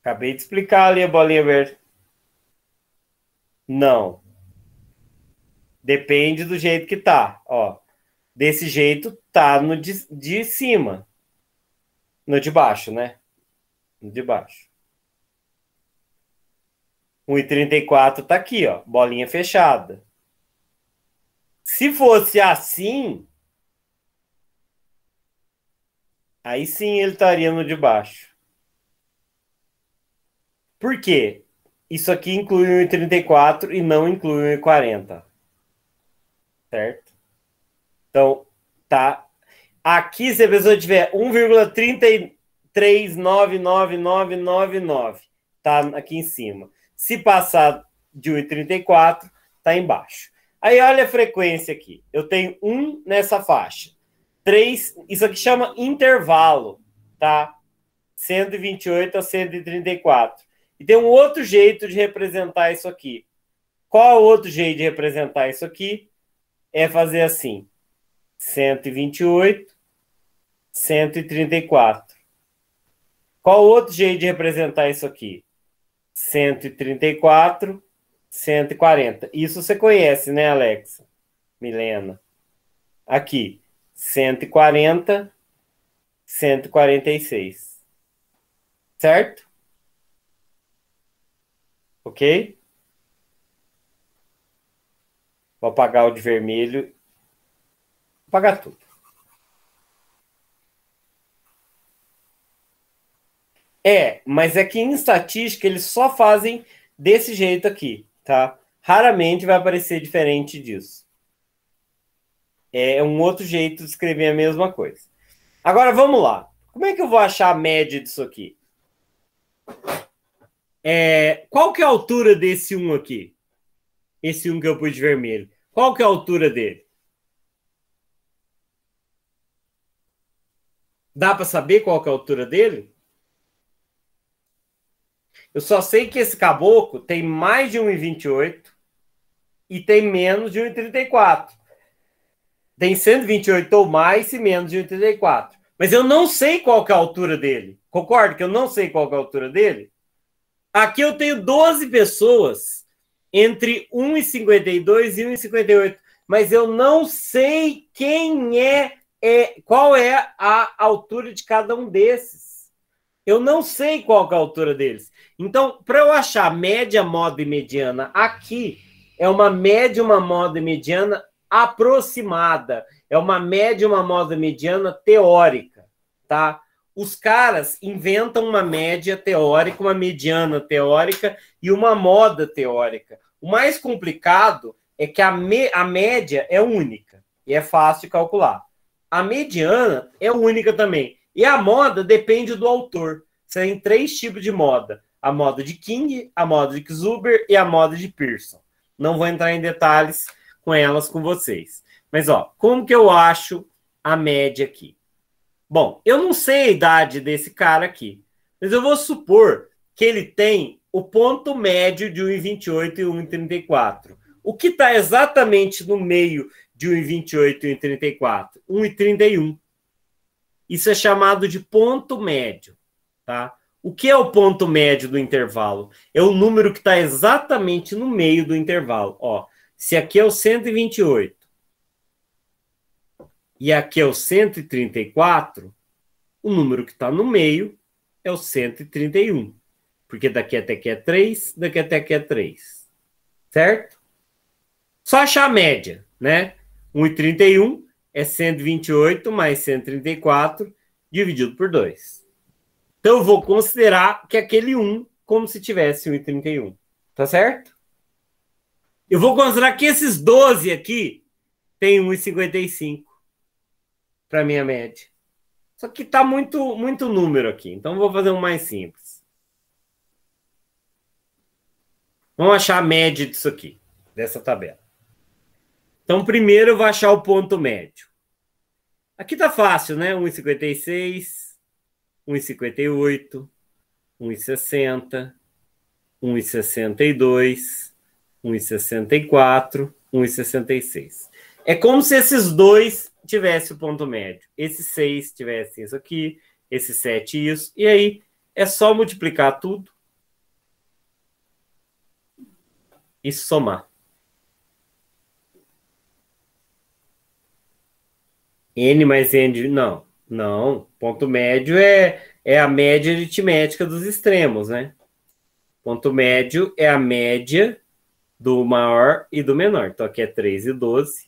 Acabei de explicar ali a bolinha verde. Não. Depende do jeito que tá. Ó, desse jeito tá no de, de cima. No de baixo, né? No de baixo. 1,34 tá aqui, ó. Bolinha fechada. Se fosse assim, aí sim ele estaria no de baixo. Por quê? Isso aqui inclui o 34 e não inclui o 40 Certo? Então, tá. Aqui, se a pessoa tiver 1,3399999, tá aqui em cima. Se passar de 1,34, tá embaixo. Aí olha a frequência aqui. Eu tenho 1 nessa faixa. 3, isso aqui chama intervalo, tá? 128 a 134. E tem um outro jeito de representar isso aqui. Qual é o outro jeito de representar isso aqui? É fazer assim: 128, 134. Qual o outro jeito de representar isso aqui? 134, 140. Isso você conhece, né, Alexa? Milena. Aqui, 140, 146. Certo? Ok? Vou apagar o de vermelho. Vou apagar tudo. É, mas é que em estatística eles só fazem desse jeito aqui, tá? Raramente vai aparecer diferente disso. É um outro jeito de escrever a mesma coisa. Agora vamos lá. Como é que eu vou achar a média disso aqui? É, qual que é a altura desse um aqui? Esse um que eu pus de vermelho. Qual que é a altura dele? Dá para saber qual que é a altura dele? Eu só sei que esse caboclo tem mais de 1,28 e tem menos de 1,34. Tem 128 ou mais e menos de 1,34. Mas eu não sei qual que é a altura dele. Concordo que eu não sei qual que é a altura dele? Aqui eu tenho 12 pessoas entre 1,52 e 1,58, mas eu não sei quem é, é, qual é a altura de cada um desses. Eu não sei qual é a altura deles. Então, para eu achar média, moda e mediana aqui, é uma média, uma moda e mediana aproximada. É uma média, uma moda e mediana teórica, tá? os caras inventam uma média teórica, uma mediana teórica e uma moda teórica. O mais complicado é que a, me, a média é única e é fácil de calcular. A mediana é única também. E a moda depende do autor. Você tem três tipos de moda: a moda de King, a moda de Zuber e a moda de Pearson. Não vou entrar em detalhes com elas com vocês. Mas ó, como que eu acho a média aqui? Bom, eu não sei a idade desse cara aqui, mas eu vou supor que ele tem o ponto médio de 1,28 e 1,34. O que está exatamente no meio de 1,28 e 1,34? 1,31. Isso é chamado de ponto médio, tá? O que é o ponto médio do intervalo? É o número que está exatamente no meio do intervalo. Ó, se aqui é o 128 e aqui é o 134, o número que está no meio é o 131. Porque daqui até aqui é 3, daqui até aqui é 3. Certo? Só achar a média, né? 1,31 é 128 mais 134 dividido por 2. Então, eu vou considerar que aquele 1 como se tivesse 1,31. Tá certo? Eu vou considerar que esses 12 aqui têm 1,55 para minha média. Só que está muito, muito número aqui, então vou fazer um mais simples. Vamos achar a média disso aqui, dessa tabela. Então, primeiro eu vou achar o ponto médio. Aqui tá fácil, né? 1,56, 1,58, 1,60, 1,62, 1,64, 1,66. É como se esses dois tivesse o ponto médio, esse 6 tivesse isso aqui, esse 7 isso, e aí é só multiplicar tudo e somar. N mais N, não, não, ponto médio é, é a média aritmética dos extremos, né? Ponto médio é a média do maior e do menor. Então aqui é 3 e 12.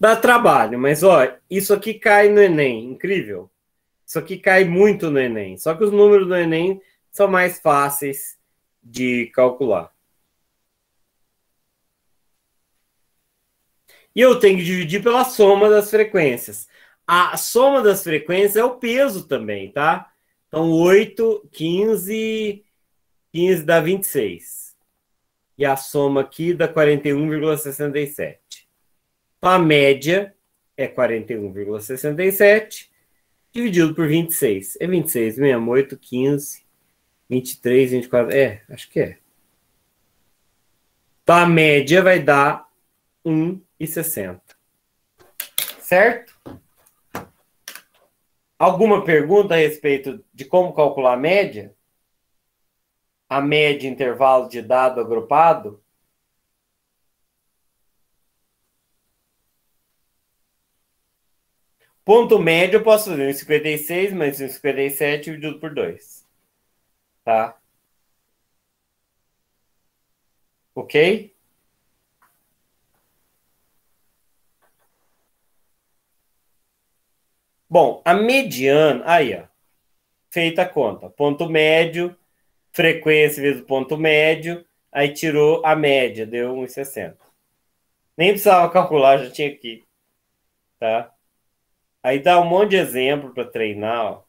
Dá trabalho, mas ó, isso aqui cai no Enem, incrível. Isso aqui cai muito no Enem. Só que os números do Enem são mais fáceis de calcular. E eu tenho que dividir pela soma das frequências. A soma das frequências é o peso também, tá? Então, 8, 15, 15 dá 26. E a soma aqui dá 41,67. A média é 41,67 dividido por 26. É 26, 68, 15, 23, 24. É, acho que é. Então, a média vai dar 1,60. Certo? Alguma pergunta a respeito de como calcular a média? A média intervalo de dado agrupado? Ponto médio eu posso fazer 1,56 mais 1,57 dividido por 2. Tá? Ok? Bom, a mediana, aí, ó, feita a conta. Ponto médio, frequência vezes ponto médio, aí tirou a média, deu 1,60. Nem precisava calcular, já tinha aqui. Tá? Aí dá um monte de exemplo para treinar. Ó.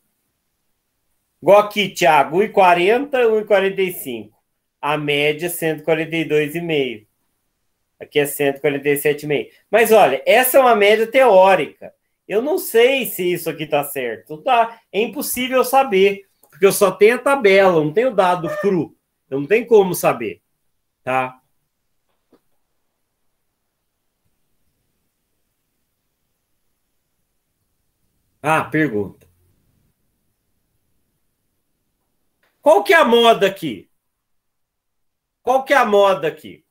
Igual aqui, Thiago, 1,40, 1,45. A média 142,5. Aqui é 147,5. Mas olha, essa é uma média teórica. Eu não sei se isso aqui está certo. Tá, é impossível saber, porque eu só tenho a tabela, não tenho dado cru. Eu não tenho como saber, tá? Ah, pergunta. Qual que é a moda aqui? Qual que é a moda aqui?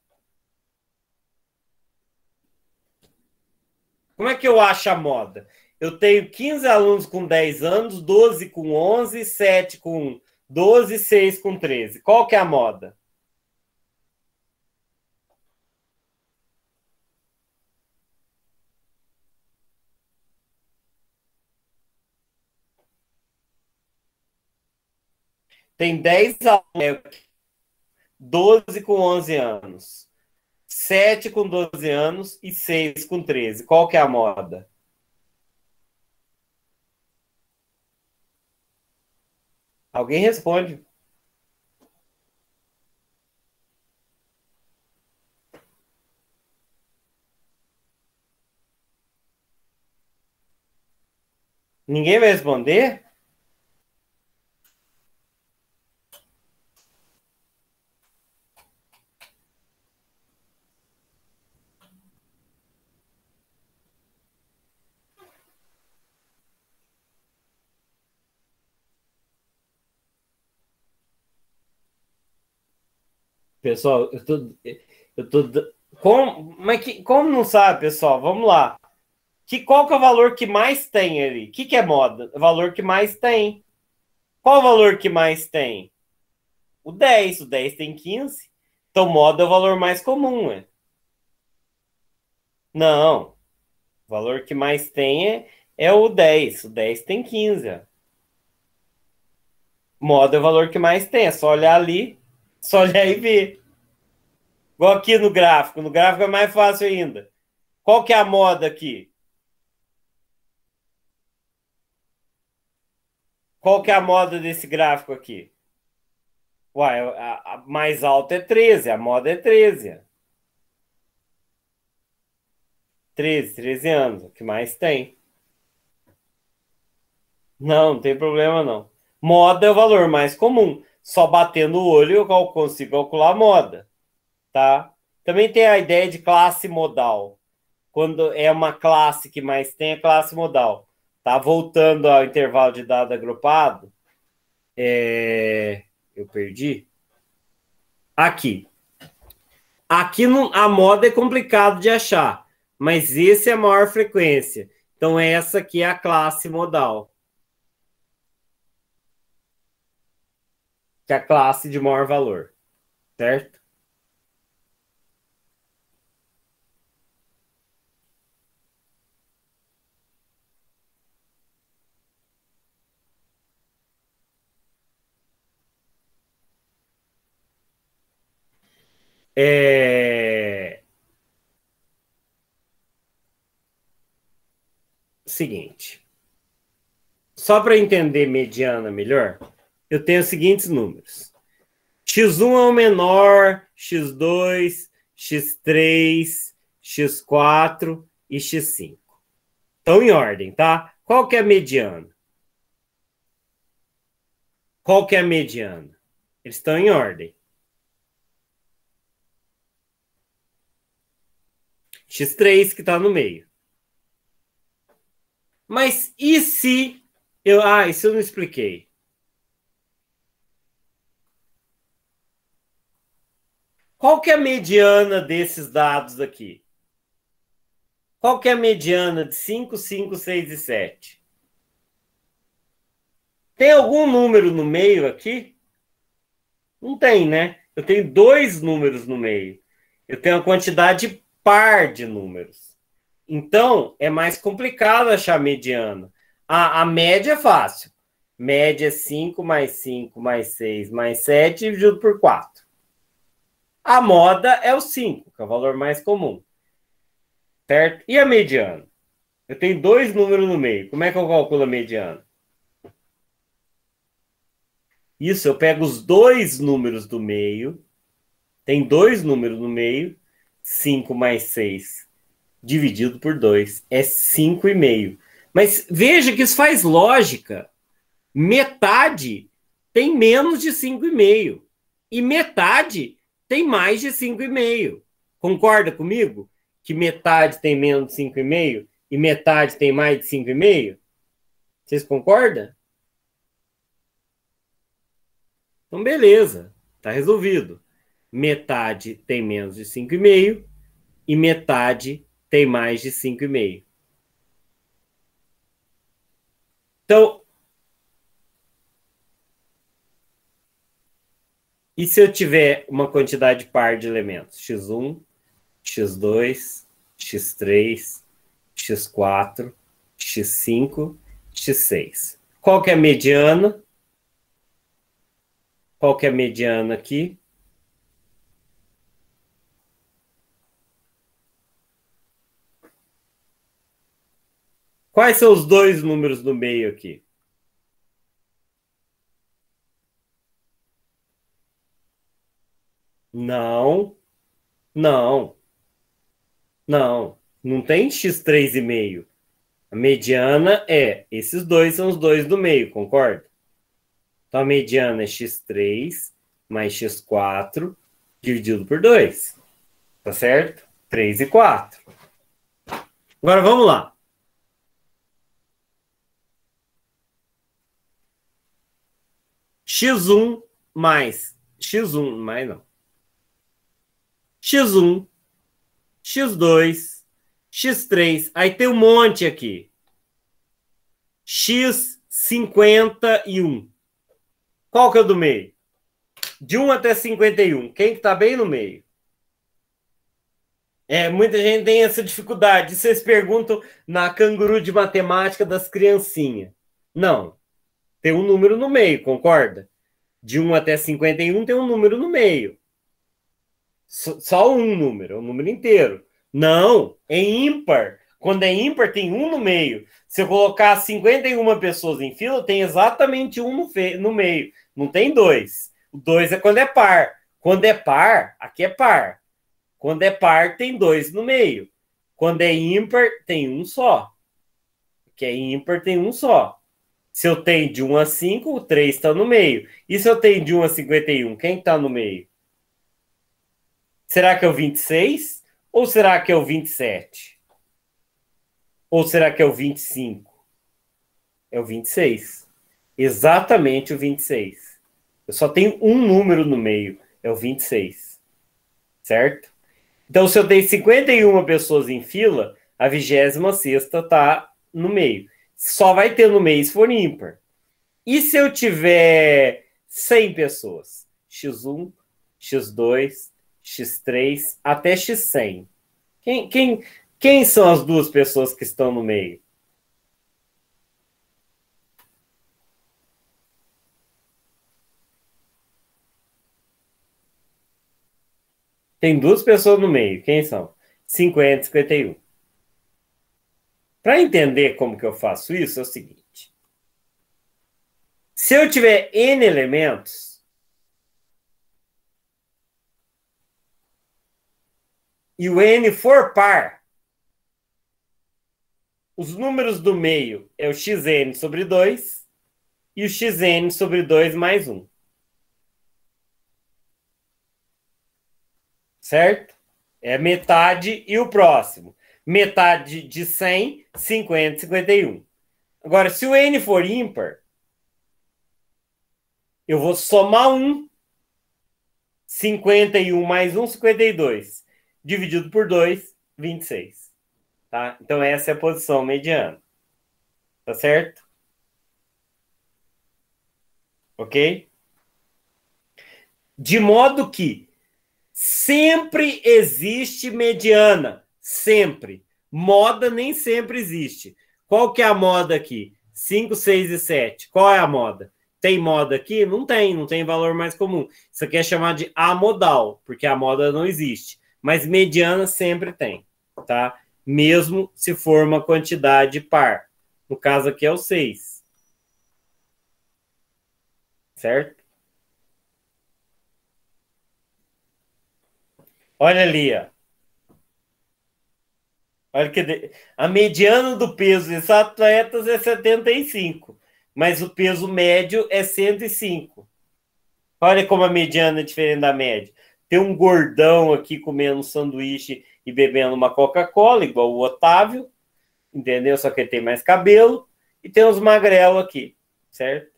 Como é que eu acho a moda? Eu tenho 15 alunos com 10 anos, 12 com 11, 7 com 12, 6 com 13. Qual que é a moda? Tem 10 alunos, 12 com 11 anos, 7 com 12 anos e 6 com 13. Qual que é a moda? Alguém responde. Ninguém vai responder? Pessoal, eu tô. Eu tô como, mas que, como não sabe, pessoal? Vamos lá. Que, qual que é o valor que mais tem ali? O que, que é moda? O valor que mais tem. Qual o valor que mais tem? O 10. O 10 tem 15. Então, moda é o valor mais comum, é? Não. O valor que mais tem é, é o 10. O 10 tem 15. Ó. Moda é o valor que mais tem. É só olhar ali. Só olhar e ver. Igual aqui no gráfico. No gráfico é mais fácil ainda. Qual que é a moda aqui? Qual que é a moda desse gráfico aqui? Uai, a, a mais alta é 13, a moda é 13. 13, 13 anos, o que mais tem? Não, não tem problema não. Moda é o valor mais comum só batendo o olho eu consigo calcular a moda, tá? Também tem a ideia de classe modal. Quando é uma classe que mais tem, a é classe modal. Tá? Voltando ao intervalo de dado agrupado, é... eu perdi. Aqui. Aqui não, a moda é complicado de achar, mas esse é a maior frequência. Então, essa aqui é a classe modal. que é a classe de maior valor, certo? É... Seguinte. Só para entender mediana melhor, eu tenho os seguintes números: x1 é o menor, x2, x3, x4 e x5. Estão em ordem, tá? Qual que é a mediana? Qual que é a mediana? Eles estão em ordem. X3 que está no meio. Mas e se eu. Ah, isso eu não expliquei. Qual que é a mediana desses dados aqui? Qual que é a mediana de 5, 5, 6 e 7? Tem algum número no meio aqui? Não tem, né? Eu tenho dois números no meio. Eu tenho a quantidade par de números. Então, é mais complicado achar a mediana. A, a média é fácil. Média é 5 mais 5 mais 6 mais 7 dividido por 4. A moda é o 5, que é o valor mais comum. Certo? E a mediana? Eu tenho dois números no meio. Como é que eu calculo a mediana? Isso, eu pego os dois números do meio. Tem dois números no meio. 5 mais 6 dividido por 2 é 5,5. Mas veja que isso faz lógica. Metade tem menos de 5,5. E metade tem mais de 5,5. Concorda comigo? Que metade tem menos de 5,5 e metade tem mais de 5,5? Vocês concordam? Então, beleza, está resolvido. Metade tem menos de 5,5 e metade tem mais de 5,5. Então, E se eu tiver uma quantidade par de elementos? x1, x2, x3, x4, x5, x6. Qual que é a mediana? Qual que é a mediana aqui? Quais são os dois números no meio aqui? Não, não, não, não tem x3,5. A mediana é, esses dois são os dois do meio, concorda? Então a mediana é x3 mais x4 dividido por 2. Tá certo? 3 e 4. Agora vamos lá. x1 mais x1 mais não x1, x2, x3. Aí tem um monte aqui. x51. Qual que é o do meio? De 1 até 51. Quem que tá bem no meio? É, muita gente tem essa dificuldade. Vocês perguntam na canguru de matemática das criancinhas. Não. Tem um número no meio, concorda? De 1 até 51 tem um número no meio só um número, um número inteiro. Não, é ímpar. Quando é ímpar, tem um no meio. Se eu colocar 51 pessoas em fila, tem exatamente um no, no meio. Não tem dois. O dois é quando é par. Quando é par, aqui é par. Quando é par, tem dois no meio. Quando é ímpar, tem um só. Que é ímpar, tem um só. Se eu tenho de 1 a 5, o 3 está no meio. E se eu tenho de 1 a 51, quem está no meio? Será que é o 26? Ou será que é o 27? Ou será que é o 25? É o 26. Exatamente o 26. Eu só tenho um número no meio, é o 26. Certo? Então, se eu dei 51 pessoas em fila, a 26 está no meio. Só vai ter no mês se for ímpar. E se eu tiver 100 pessoas? X1, X2, X3 até X100. Quem, quem, quem são as duas pessoas que estão no meio? Tem duas pessoas no meio. Quem são? 50 e 51. Para entender como que eu faço isso, é o seguinte. Se eu tiver N elementos, e o n for par, os números do meio é o xn sobre 2 e o xn sobre 2 mais 1. Certo? É metade e o próximo. Metade de 100, 50, 51. Agora, se o n for ímpar, eu vou somar 1, 51 mais 1, 52 dividido por 2, 26. Tá? Então, essa é a posição mediana. Tá certo? Ok? De modo que sempre existe mediana. Sempre. Moda nem sempre existe. Qual que é a moda aqui? 5, 6 e 7. Qual é a moda? Tem moda aqui? Não tem, não tem valor mais comum. Isso aqui é chamado de amodal, porque a moda não existe mas mediana sempre tem, tá? Mesmo se for uma quantidade par. No caso aqui é o 6. Certo? Olha ali, ó. Olha que de... a mediana do peso desses atletas é 75, mas o peso médio é 105. Olha como a mediana é diferente da média ter um gordão aqui comendo um sanduíche e bebendo uma Coca-Cola, igual o Otávio, entendeu? Só que ele tem mais cabelo, e tem os magrelos aqui, certo?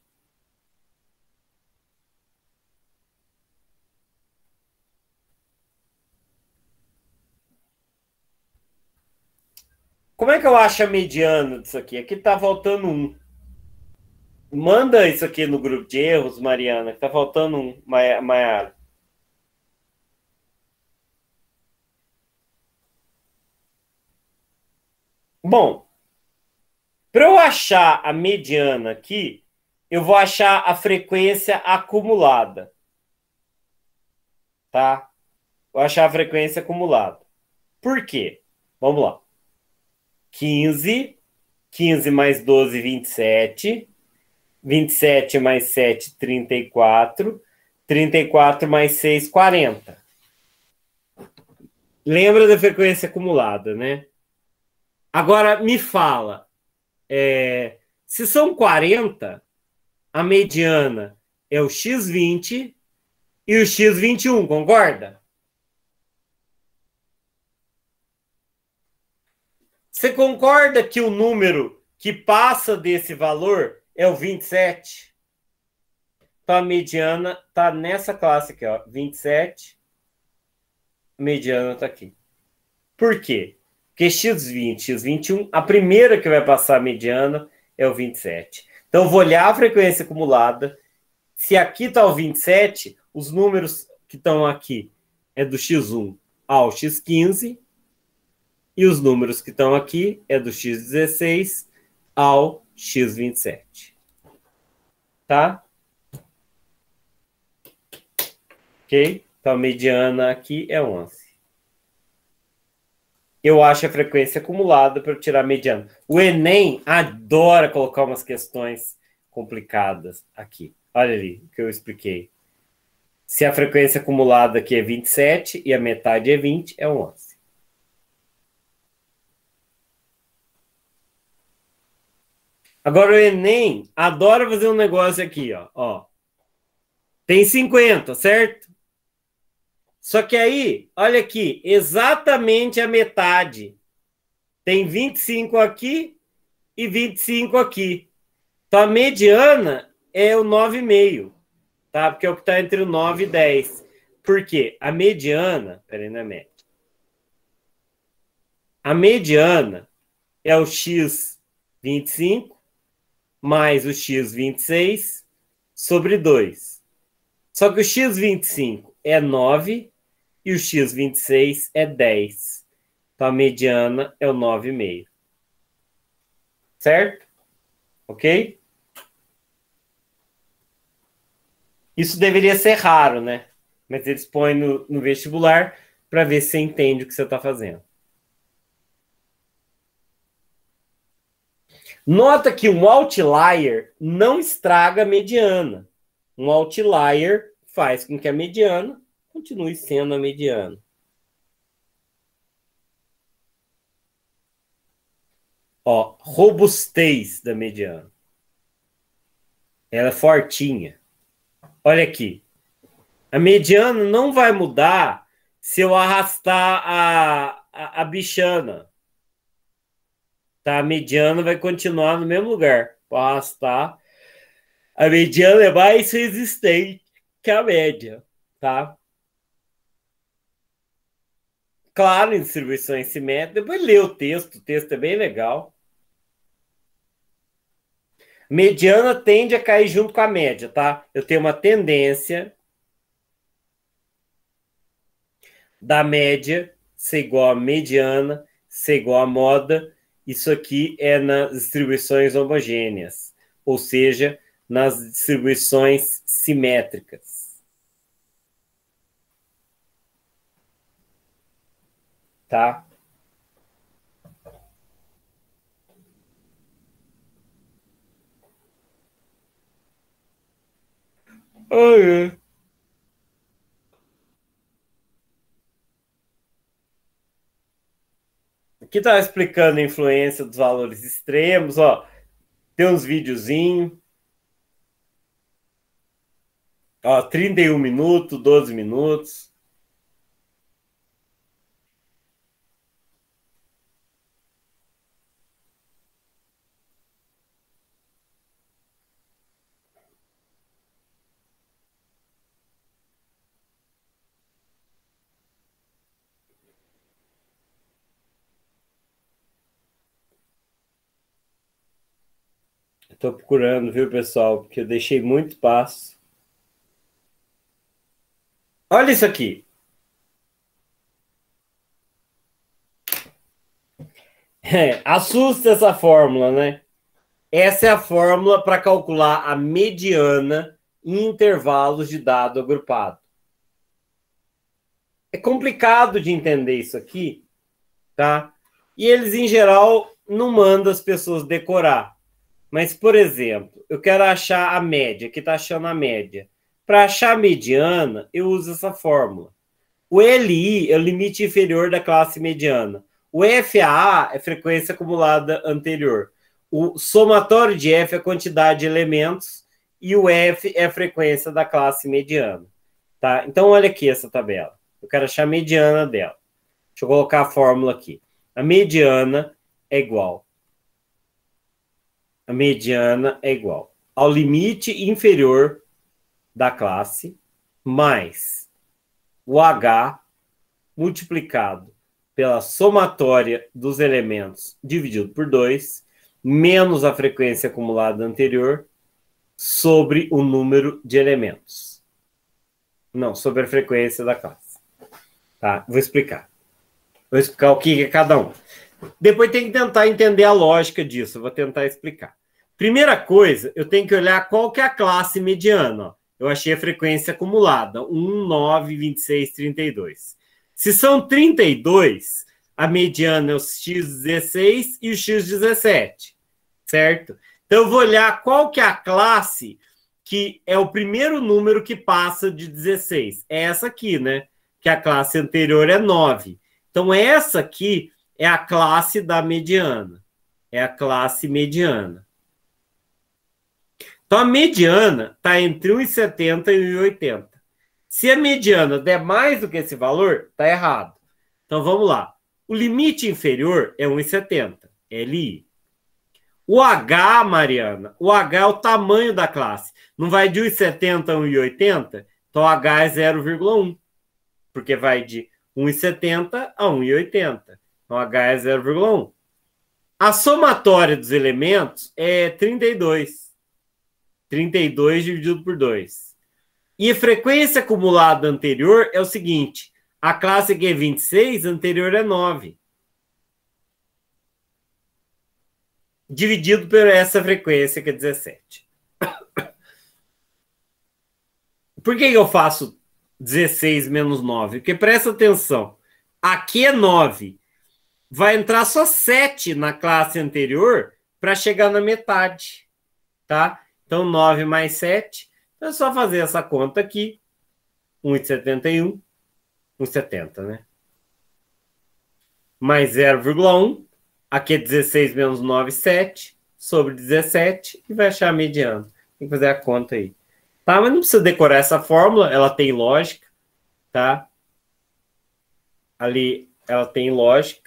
Como é que eu acho a mediana disso aqui? Aqui tá faltando um. Manda isso aqui no grupo de erros, Mariana, que tá faltando um, Maiara. Bom, para eu achar a mediana aqui, eu vou achar a frequência acumulada. Tá? Vou achar a frequência acumulada. Por quê? Vamos lá. 15, 15 mais 12, 27. 27 mais 7, 34. 34 mais 6, 40. Lembra da frequência acumulada, né? Agora, me fala, é, se são 40, a mediana é o X20 e o X21, concorda? Você concorda que o número que passa desse valor é o 27? Então a mediana está nessa classe aqui, ó, 27. A mediana está aqui. Por quê? que x20, x21, a primeira que vai passar a mediana é o 27. Então, eu vou olhar a frequência acumulada. Se aqui está o 27, os números que estão aqui é do x1 ao x15, e os números que estão aqui é do x16 ao x27. Tá? Ok? Então, a mediana aqui é 11 eu acho a frequência acumulada para tirar a mediana. O Enem adora colocar umas questões complicadas aqui. Olha ali o que eu expliquei. Se a frequência acumulada aqui é 27 e a metade é 20, é 11. Agora o Enem adora fazer um negócio aqui, ó. ó. Tem 50, certo? Só que aí, olha aqui, exatamente a metade. Tem 25 aqui e 25 aqui. Então a mediana é o 9,5, tá? Porque é o que está entre o 9 e 10. Por quê? A mediana, peraí na é média. A mediana é o x 25 mais o x 26 sobre 2. Só que o x 25 é 9 e o x26 é 10. Então a mediana é o 9,5. Certo? Ok? Isso deveria ser raro, né? Mas eles põem no, no vestibular para ver se você entende o que você está fazendo. Nota que um outlier não estraga a mediana. Um outlier faz com que a mediana continue sendo a mediana. Ó, robustez da mediana. Ela é fortinha. Olha aqui. A mediana não vai mudar se eu arrastar a, a, a bichana. Tá? A mediana vai continuar no mesmo lugar. Vou arrastar. A mediana é mais resistente que a média, tá? claro em distribuições simétricas. Depois lê o texto, o texto é bem legal. Mediana tende a cair junto com a média, tá? Eu tenho uma tendência da média ser igual à mediana, ser igual à moda. Isso aqui é nas distribuições homogêneas, ou seja, nas distribuições simétricas. tá? Ai, ah, é. que tá explicando a influência dos valores extremos, ó. Tem uns videozinhos. Ó, 31 minutos, 12 minutos. Tô procurando, viu, pessoal? Porque eu deixei muito passo. Olha isso aqui. É, assusta essa fórmula, né? Essa é a fórmula para calcular a mediana em intervalos de dado agrupado. É complicado de entender isso aqui, tá? E eles, em geral, não mandam as pessoas decorar. Mas, por exemplo, eu quero achar a média, que está achando a média. Para achar a mediana, eu uso essa fórmula. O LI é o limite inferior da classe mediana. O FAA é frequência acumulada anterior. O somatório de F é a quantidade de elementos e o F é a frequência da classe mediana. Tá? Então, olha aqui essa tabela. Eu quero achar a mediana dela. Deixa eu colocar a fórmula aqui. A mediana é igual a mediana é igual ao limite inferior da classe mais o H multiplicado pela somatória dos elementos dividido por 2 menos a frequência acumulada anterior sobre o número de elementos. Não, sobre a frequência da classe. Tá? Vou explicar. Vou explicar o que é cada um. Depois tem que tentar entender a lógica disso. Eu vou tentar explicar. Primeira coisa, eu tenho que olhar qual que é a classe mediana. Eu achei a frequência acumulada, 1, 9, 26, 32. Se são 32, a mediana é o x16 e o x17, certo? Então eu vou olhar qual que é a classe que é o primeiro número que passa de 16. É essa aqui, né? Que a classe anterior é 9. Então é essa aqui é a classe da mediana. É a classe mediana. Então a mediana está entre 1,70 e 1,80. Se a mediana der mais do que esse valor, está errado. Então vamos lá. O limite inferior é 1,70, LI. O H, Mariana, o H é o tamanho da classe. Não vai de 1,70 a 1,80? Então H é 0,1, porque vai de 1,70 a 1,80. Então, H é 0,1. A somatória dos elementos é 32. 32 dividido por 2. E a frequência acumulada anterior é o seguinte: a classe que é 26, anterior é 9. Dividido por essa frequência que é 17. Por que eu faço 16 menos 9? Porque presta atenção. Aqui é 9 vai entrar só sete na classe anterior para chegar na metade, tá? Então, 9 mais 7. Então é só fazer essa conta aqui. 1,71. 1,70, né? Mais 0,1. Aqui é 16 menos 9, 7. Sobre 17. E vai achar a mediana. Tem que fazer a conta aí. Tá? Mas não precisa decorar essa fórmula. Ela tem lógica, tá? Ali ela tem lógica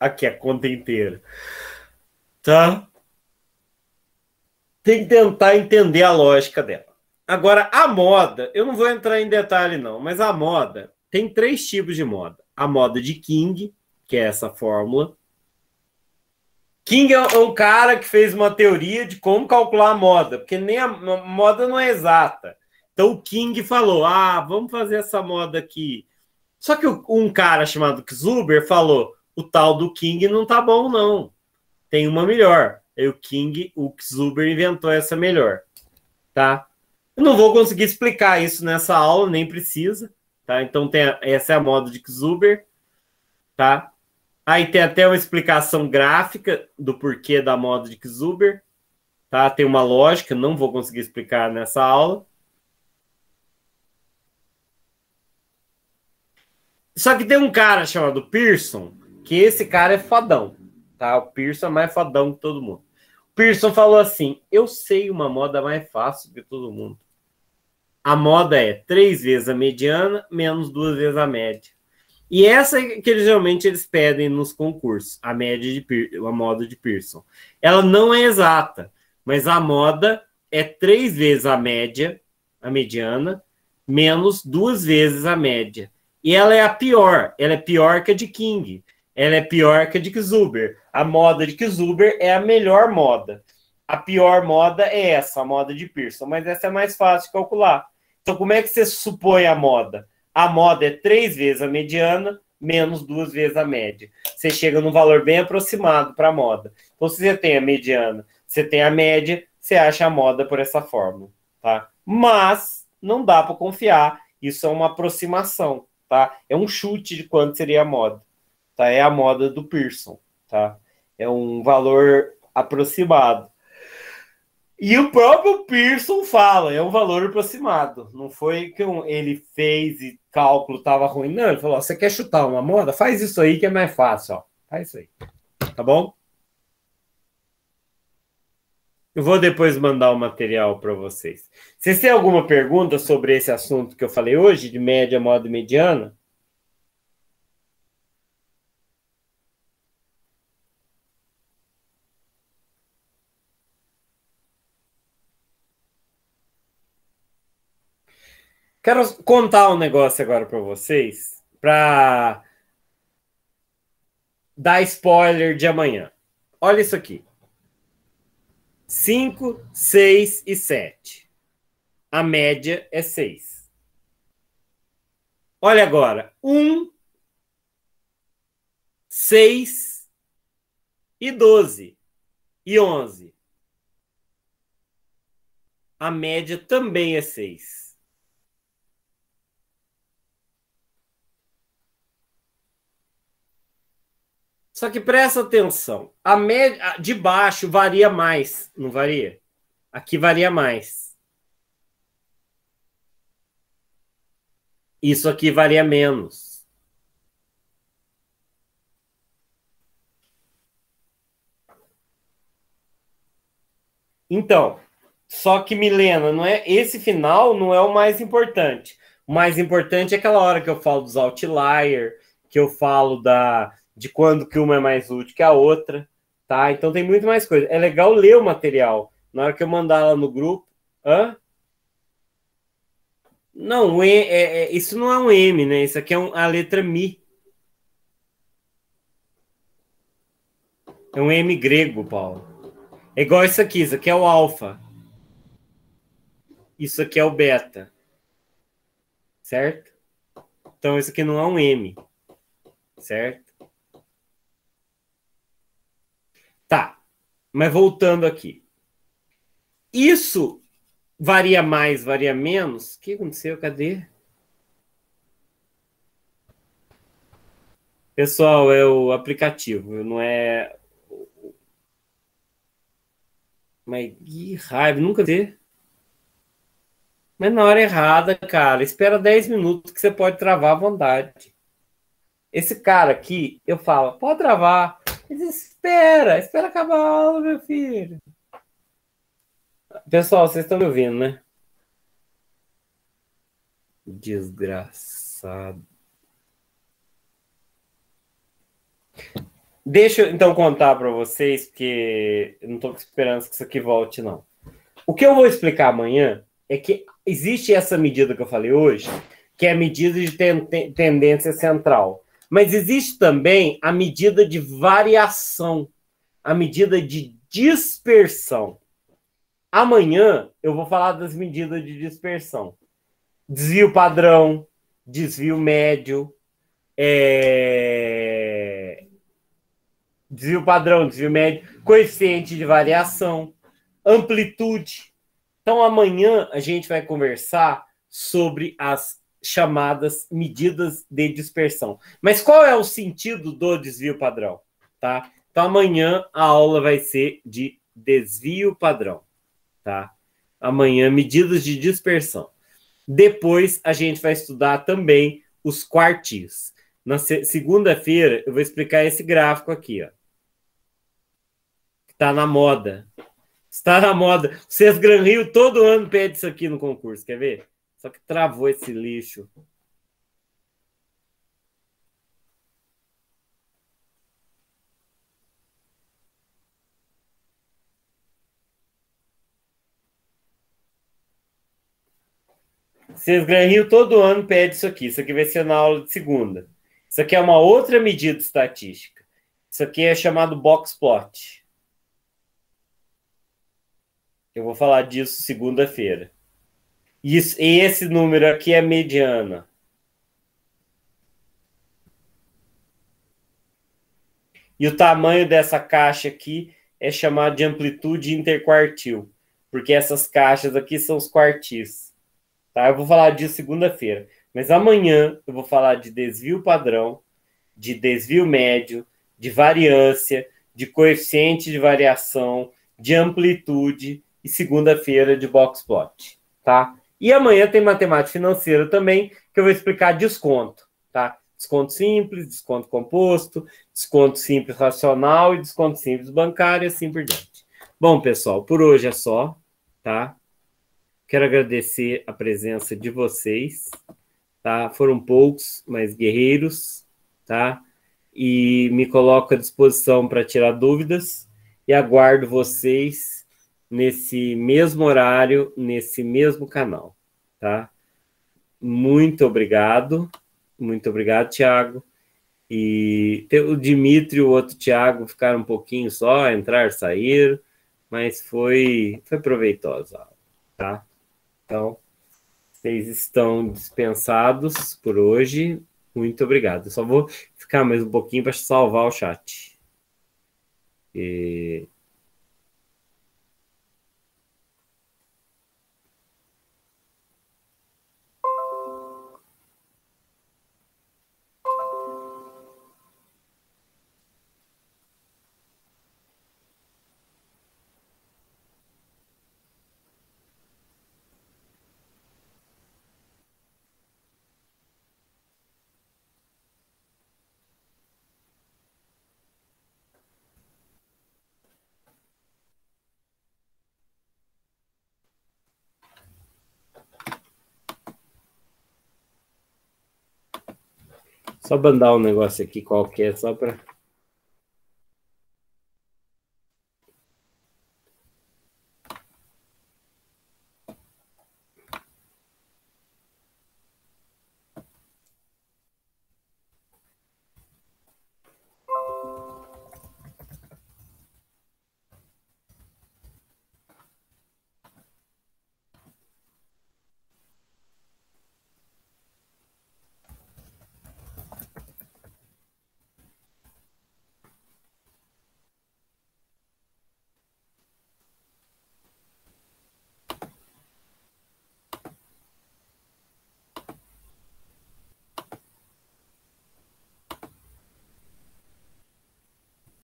aqui a conta inteira. Tá? Tem que tentar entender a lógica dela. Agora, a moda, eu não vou entrar em detalhe não, mas a moda tem três tipos de moda. A moda de King, que é essa fórmula. King é um cara que fez uma teoria de como calcular a moda, porque nem a moda não é exata. Então o King falou: ah, vamos fazer essa moda aqui. Só que um cara chamado Zuber falou: o tal do King não tá bom, não. Tem uma melhor. Aí o King, o Xuber inventou essa melhor, tá? Eu não vou conseguir explicar isso nessa aula, nem precisa, tá? Então tem a, essa é a moda de Xuber, tá? Aí tem até uma explicação gráfica do porquê da moda de Xuber, tá? Tem uma lógica, não vou conseguir explicar nessa aula. Só que tem um cara chamado Pearson que esse cara é fodão, tá? O Pearson é mais fodão que todo mundo. O Pearson falou assim: Eu sei uma moda mais fácil que todo mundo. A moda é três vezes a mediana, menos duas vezes a média. E essa é que eles, geralmente eles pedem nos concursos, a média de a moda de Pearson. Ela não é exata, mas a moda é três vezes a média, a mediana, menos duas vezes a média. E ela é a pior, ela é pior que a de King ela é pior que a de Kzuber. A moda de Kzuber é a melhor moda. A pior moda é essa, a moda de Pearson, mas essa é mais fácil de calcular. Então, como é que você supõe a moda? A moda é três vezes a mediana menos duas vezes a média. Você chega num valor bem aproximado para a moda. Então, se você tem a mediana, você tem a média, você acha a moda por essa fórmula, tá? Mas não dá para confiar. Isso é uma aproximação, tá? É um chute de quanto seria a moda tá? É a moda do Pearson, tá? É um valor aproximado. E o próprio Pearson fala, é um valor aproximado. Não foi que ele fez e cálculo tava ruim, não. Ele falou: você quer chutar uma moda? Faz isso aí que é mais fácil, ó. Faz isso aí. Tá bom? Eu vou depois mandar o material para vocês. Vocês têm alguma pergunta sobre esse assunto que eu falei hoje, de média, moda e mediana? Quero contar um negócio agora para vocês, para dar spoiler de amanhã. Olha isso aqui. 5, 6 e 7. A média é 6. Olha agora. 1, 6 e 12 e 11. A média também é 6. Só que presta atenção, a média de baixo varia mais, não varia? Aqui varia mais. Isso aqui varia menos. Então, só que Milena, não é esse final não é o mais importante. O mais importante é aquela hora que eu falo dos outlier, que eu falo da de quando que uma é mais útil que a outra, tá? Então tem muito mais coisa. É legal ler o material. Na hora que eu mandar lá no grupo, hã? Não, é, é, isso não é um M, né? Isso aqui é um, a letra Mi. É um M grego, Paulo. É igual isso aqui, isso aqui é o alfa. Isso aqui é o beta. Certo? Então isso aqui não é um M. Certo? Mas voltando aqui. Isso varia mais, varia menos. O que aconteceu? Cadê? Pessoal, é o aplicativo, não é. Mas que raiva, nunca vi. Mas na hora errada, cara, espera 10 minutos que você pode travar à vontade. Esse cara aqui, eu falo, pode travar espera, espera acabar a aula, meu filho. Pessoal, vocês estão me ouvindo, né? Desgraçado. Deixa eu então contar para vocês, porque não estou com esperança que isso aqui volte, não. O que eu vou explicar amanhã é que existe essa medida que eu falei hoje, que é a medida de tendência central. Mas existe também a medida de variação, a medida de dispersão. Amanhã eu vou falar das medidas de dispersão: desvio padrão, desvio médio, é... desvio padrão, desvio médio, coeficiente de variação, amplitude. Então amanhã a gente vai conversar sobre as chamadas medidas de dispersão. Mas qual é o sentido do desvio padrão? Tá? Então amanhã a aula vai ser de desvio padrão, tá? Amanhã medidas de dispersão. Depois a gente vai estudar também os quartis. Na segunda-feira eu vou explicar esse gráfico aqui, ó. Tá na moda. Está na moda. Vocês Gran Rio todo ano pede isso aqui no concurso, quer ver? Só que travou esse lixo. Vocês ganham todo ano, pede isso aqui. Isso aqui vai ser na aula de segunda. Isso aqui é uma outra medida estatística. Isso aqui é chamado box plot. Eu vou falar disso segunda-feira. E, isso, e esse número aqui é mediana. E o tamanho dessa caixa aqui é chamado de amplitude interquartil, porque essas caixas aqui são os quartis. Tá? Eu vou falar disso segunda-feira, mas amanhã eu vou falar de desvio padrão, de desvio médio, de variância, de coeficiente de variação, de amplitude e segunda-feira de box plot, tá? E amanhã tem matemática financeira também, que eu vou explicar desconto, tá? Desconto simples, desconto composto, desconto simples racional e desconto simples bancário e assim por diante. Bom, pessoal, por hoje é só, tá? Quero agradecer a presença de vocês, tá? Foram poucos, mas guerreiros, tá? E me coloco à disposição para tirar dúvidas e aguardo vocês nesse mesmo horário, nesse mesmo canal, tá? Muito obrigado, muito obrigado, Tiago. E o Dimitri e o outro Tiago ficaram um pouquinho só, entrar, sair, mas foi, foi proveitosa, tá? Então, vocês estão dispensados por hoje. Muito obrigado. Eu só vou ficar mais um pouquinho para salvar o chat. E... Só mandar um negócio aqui qualquer, só para.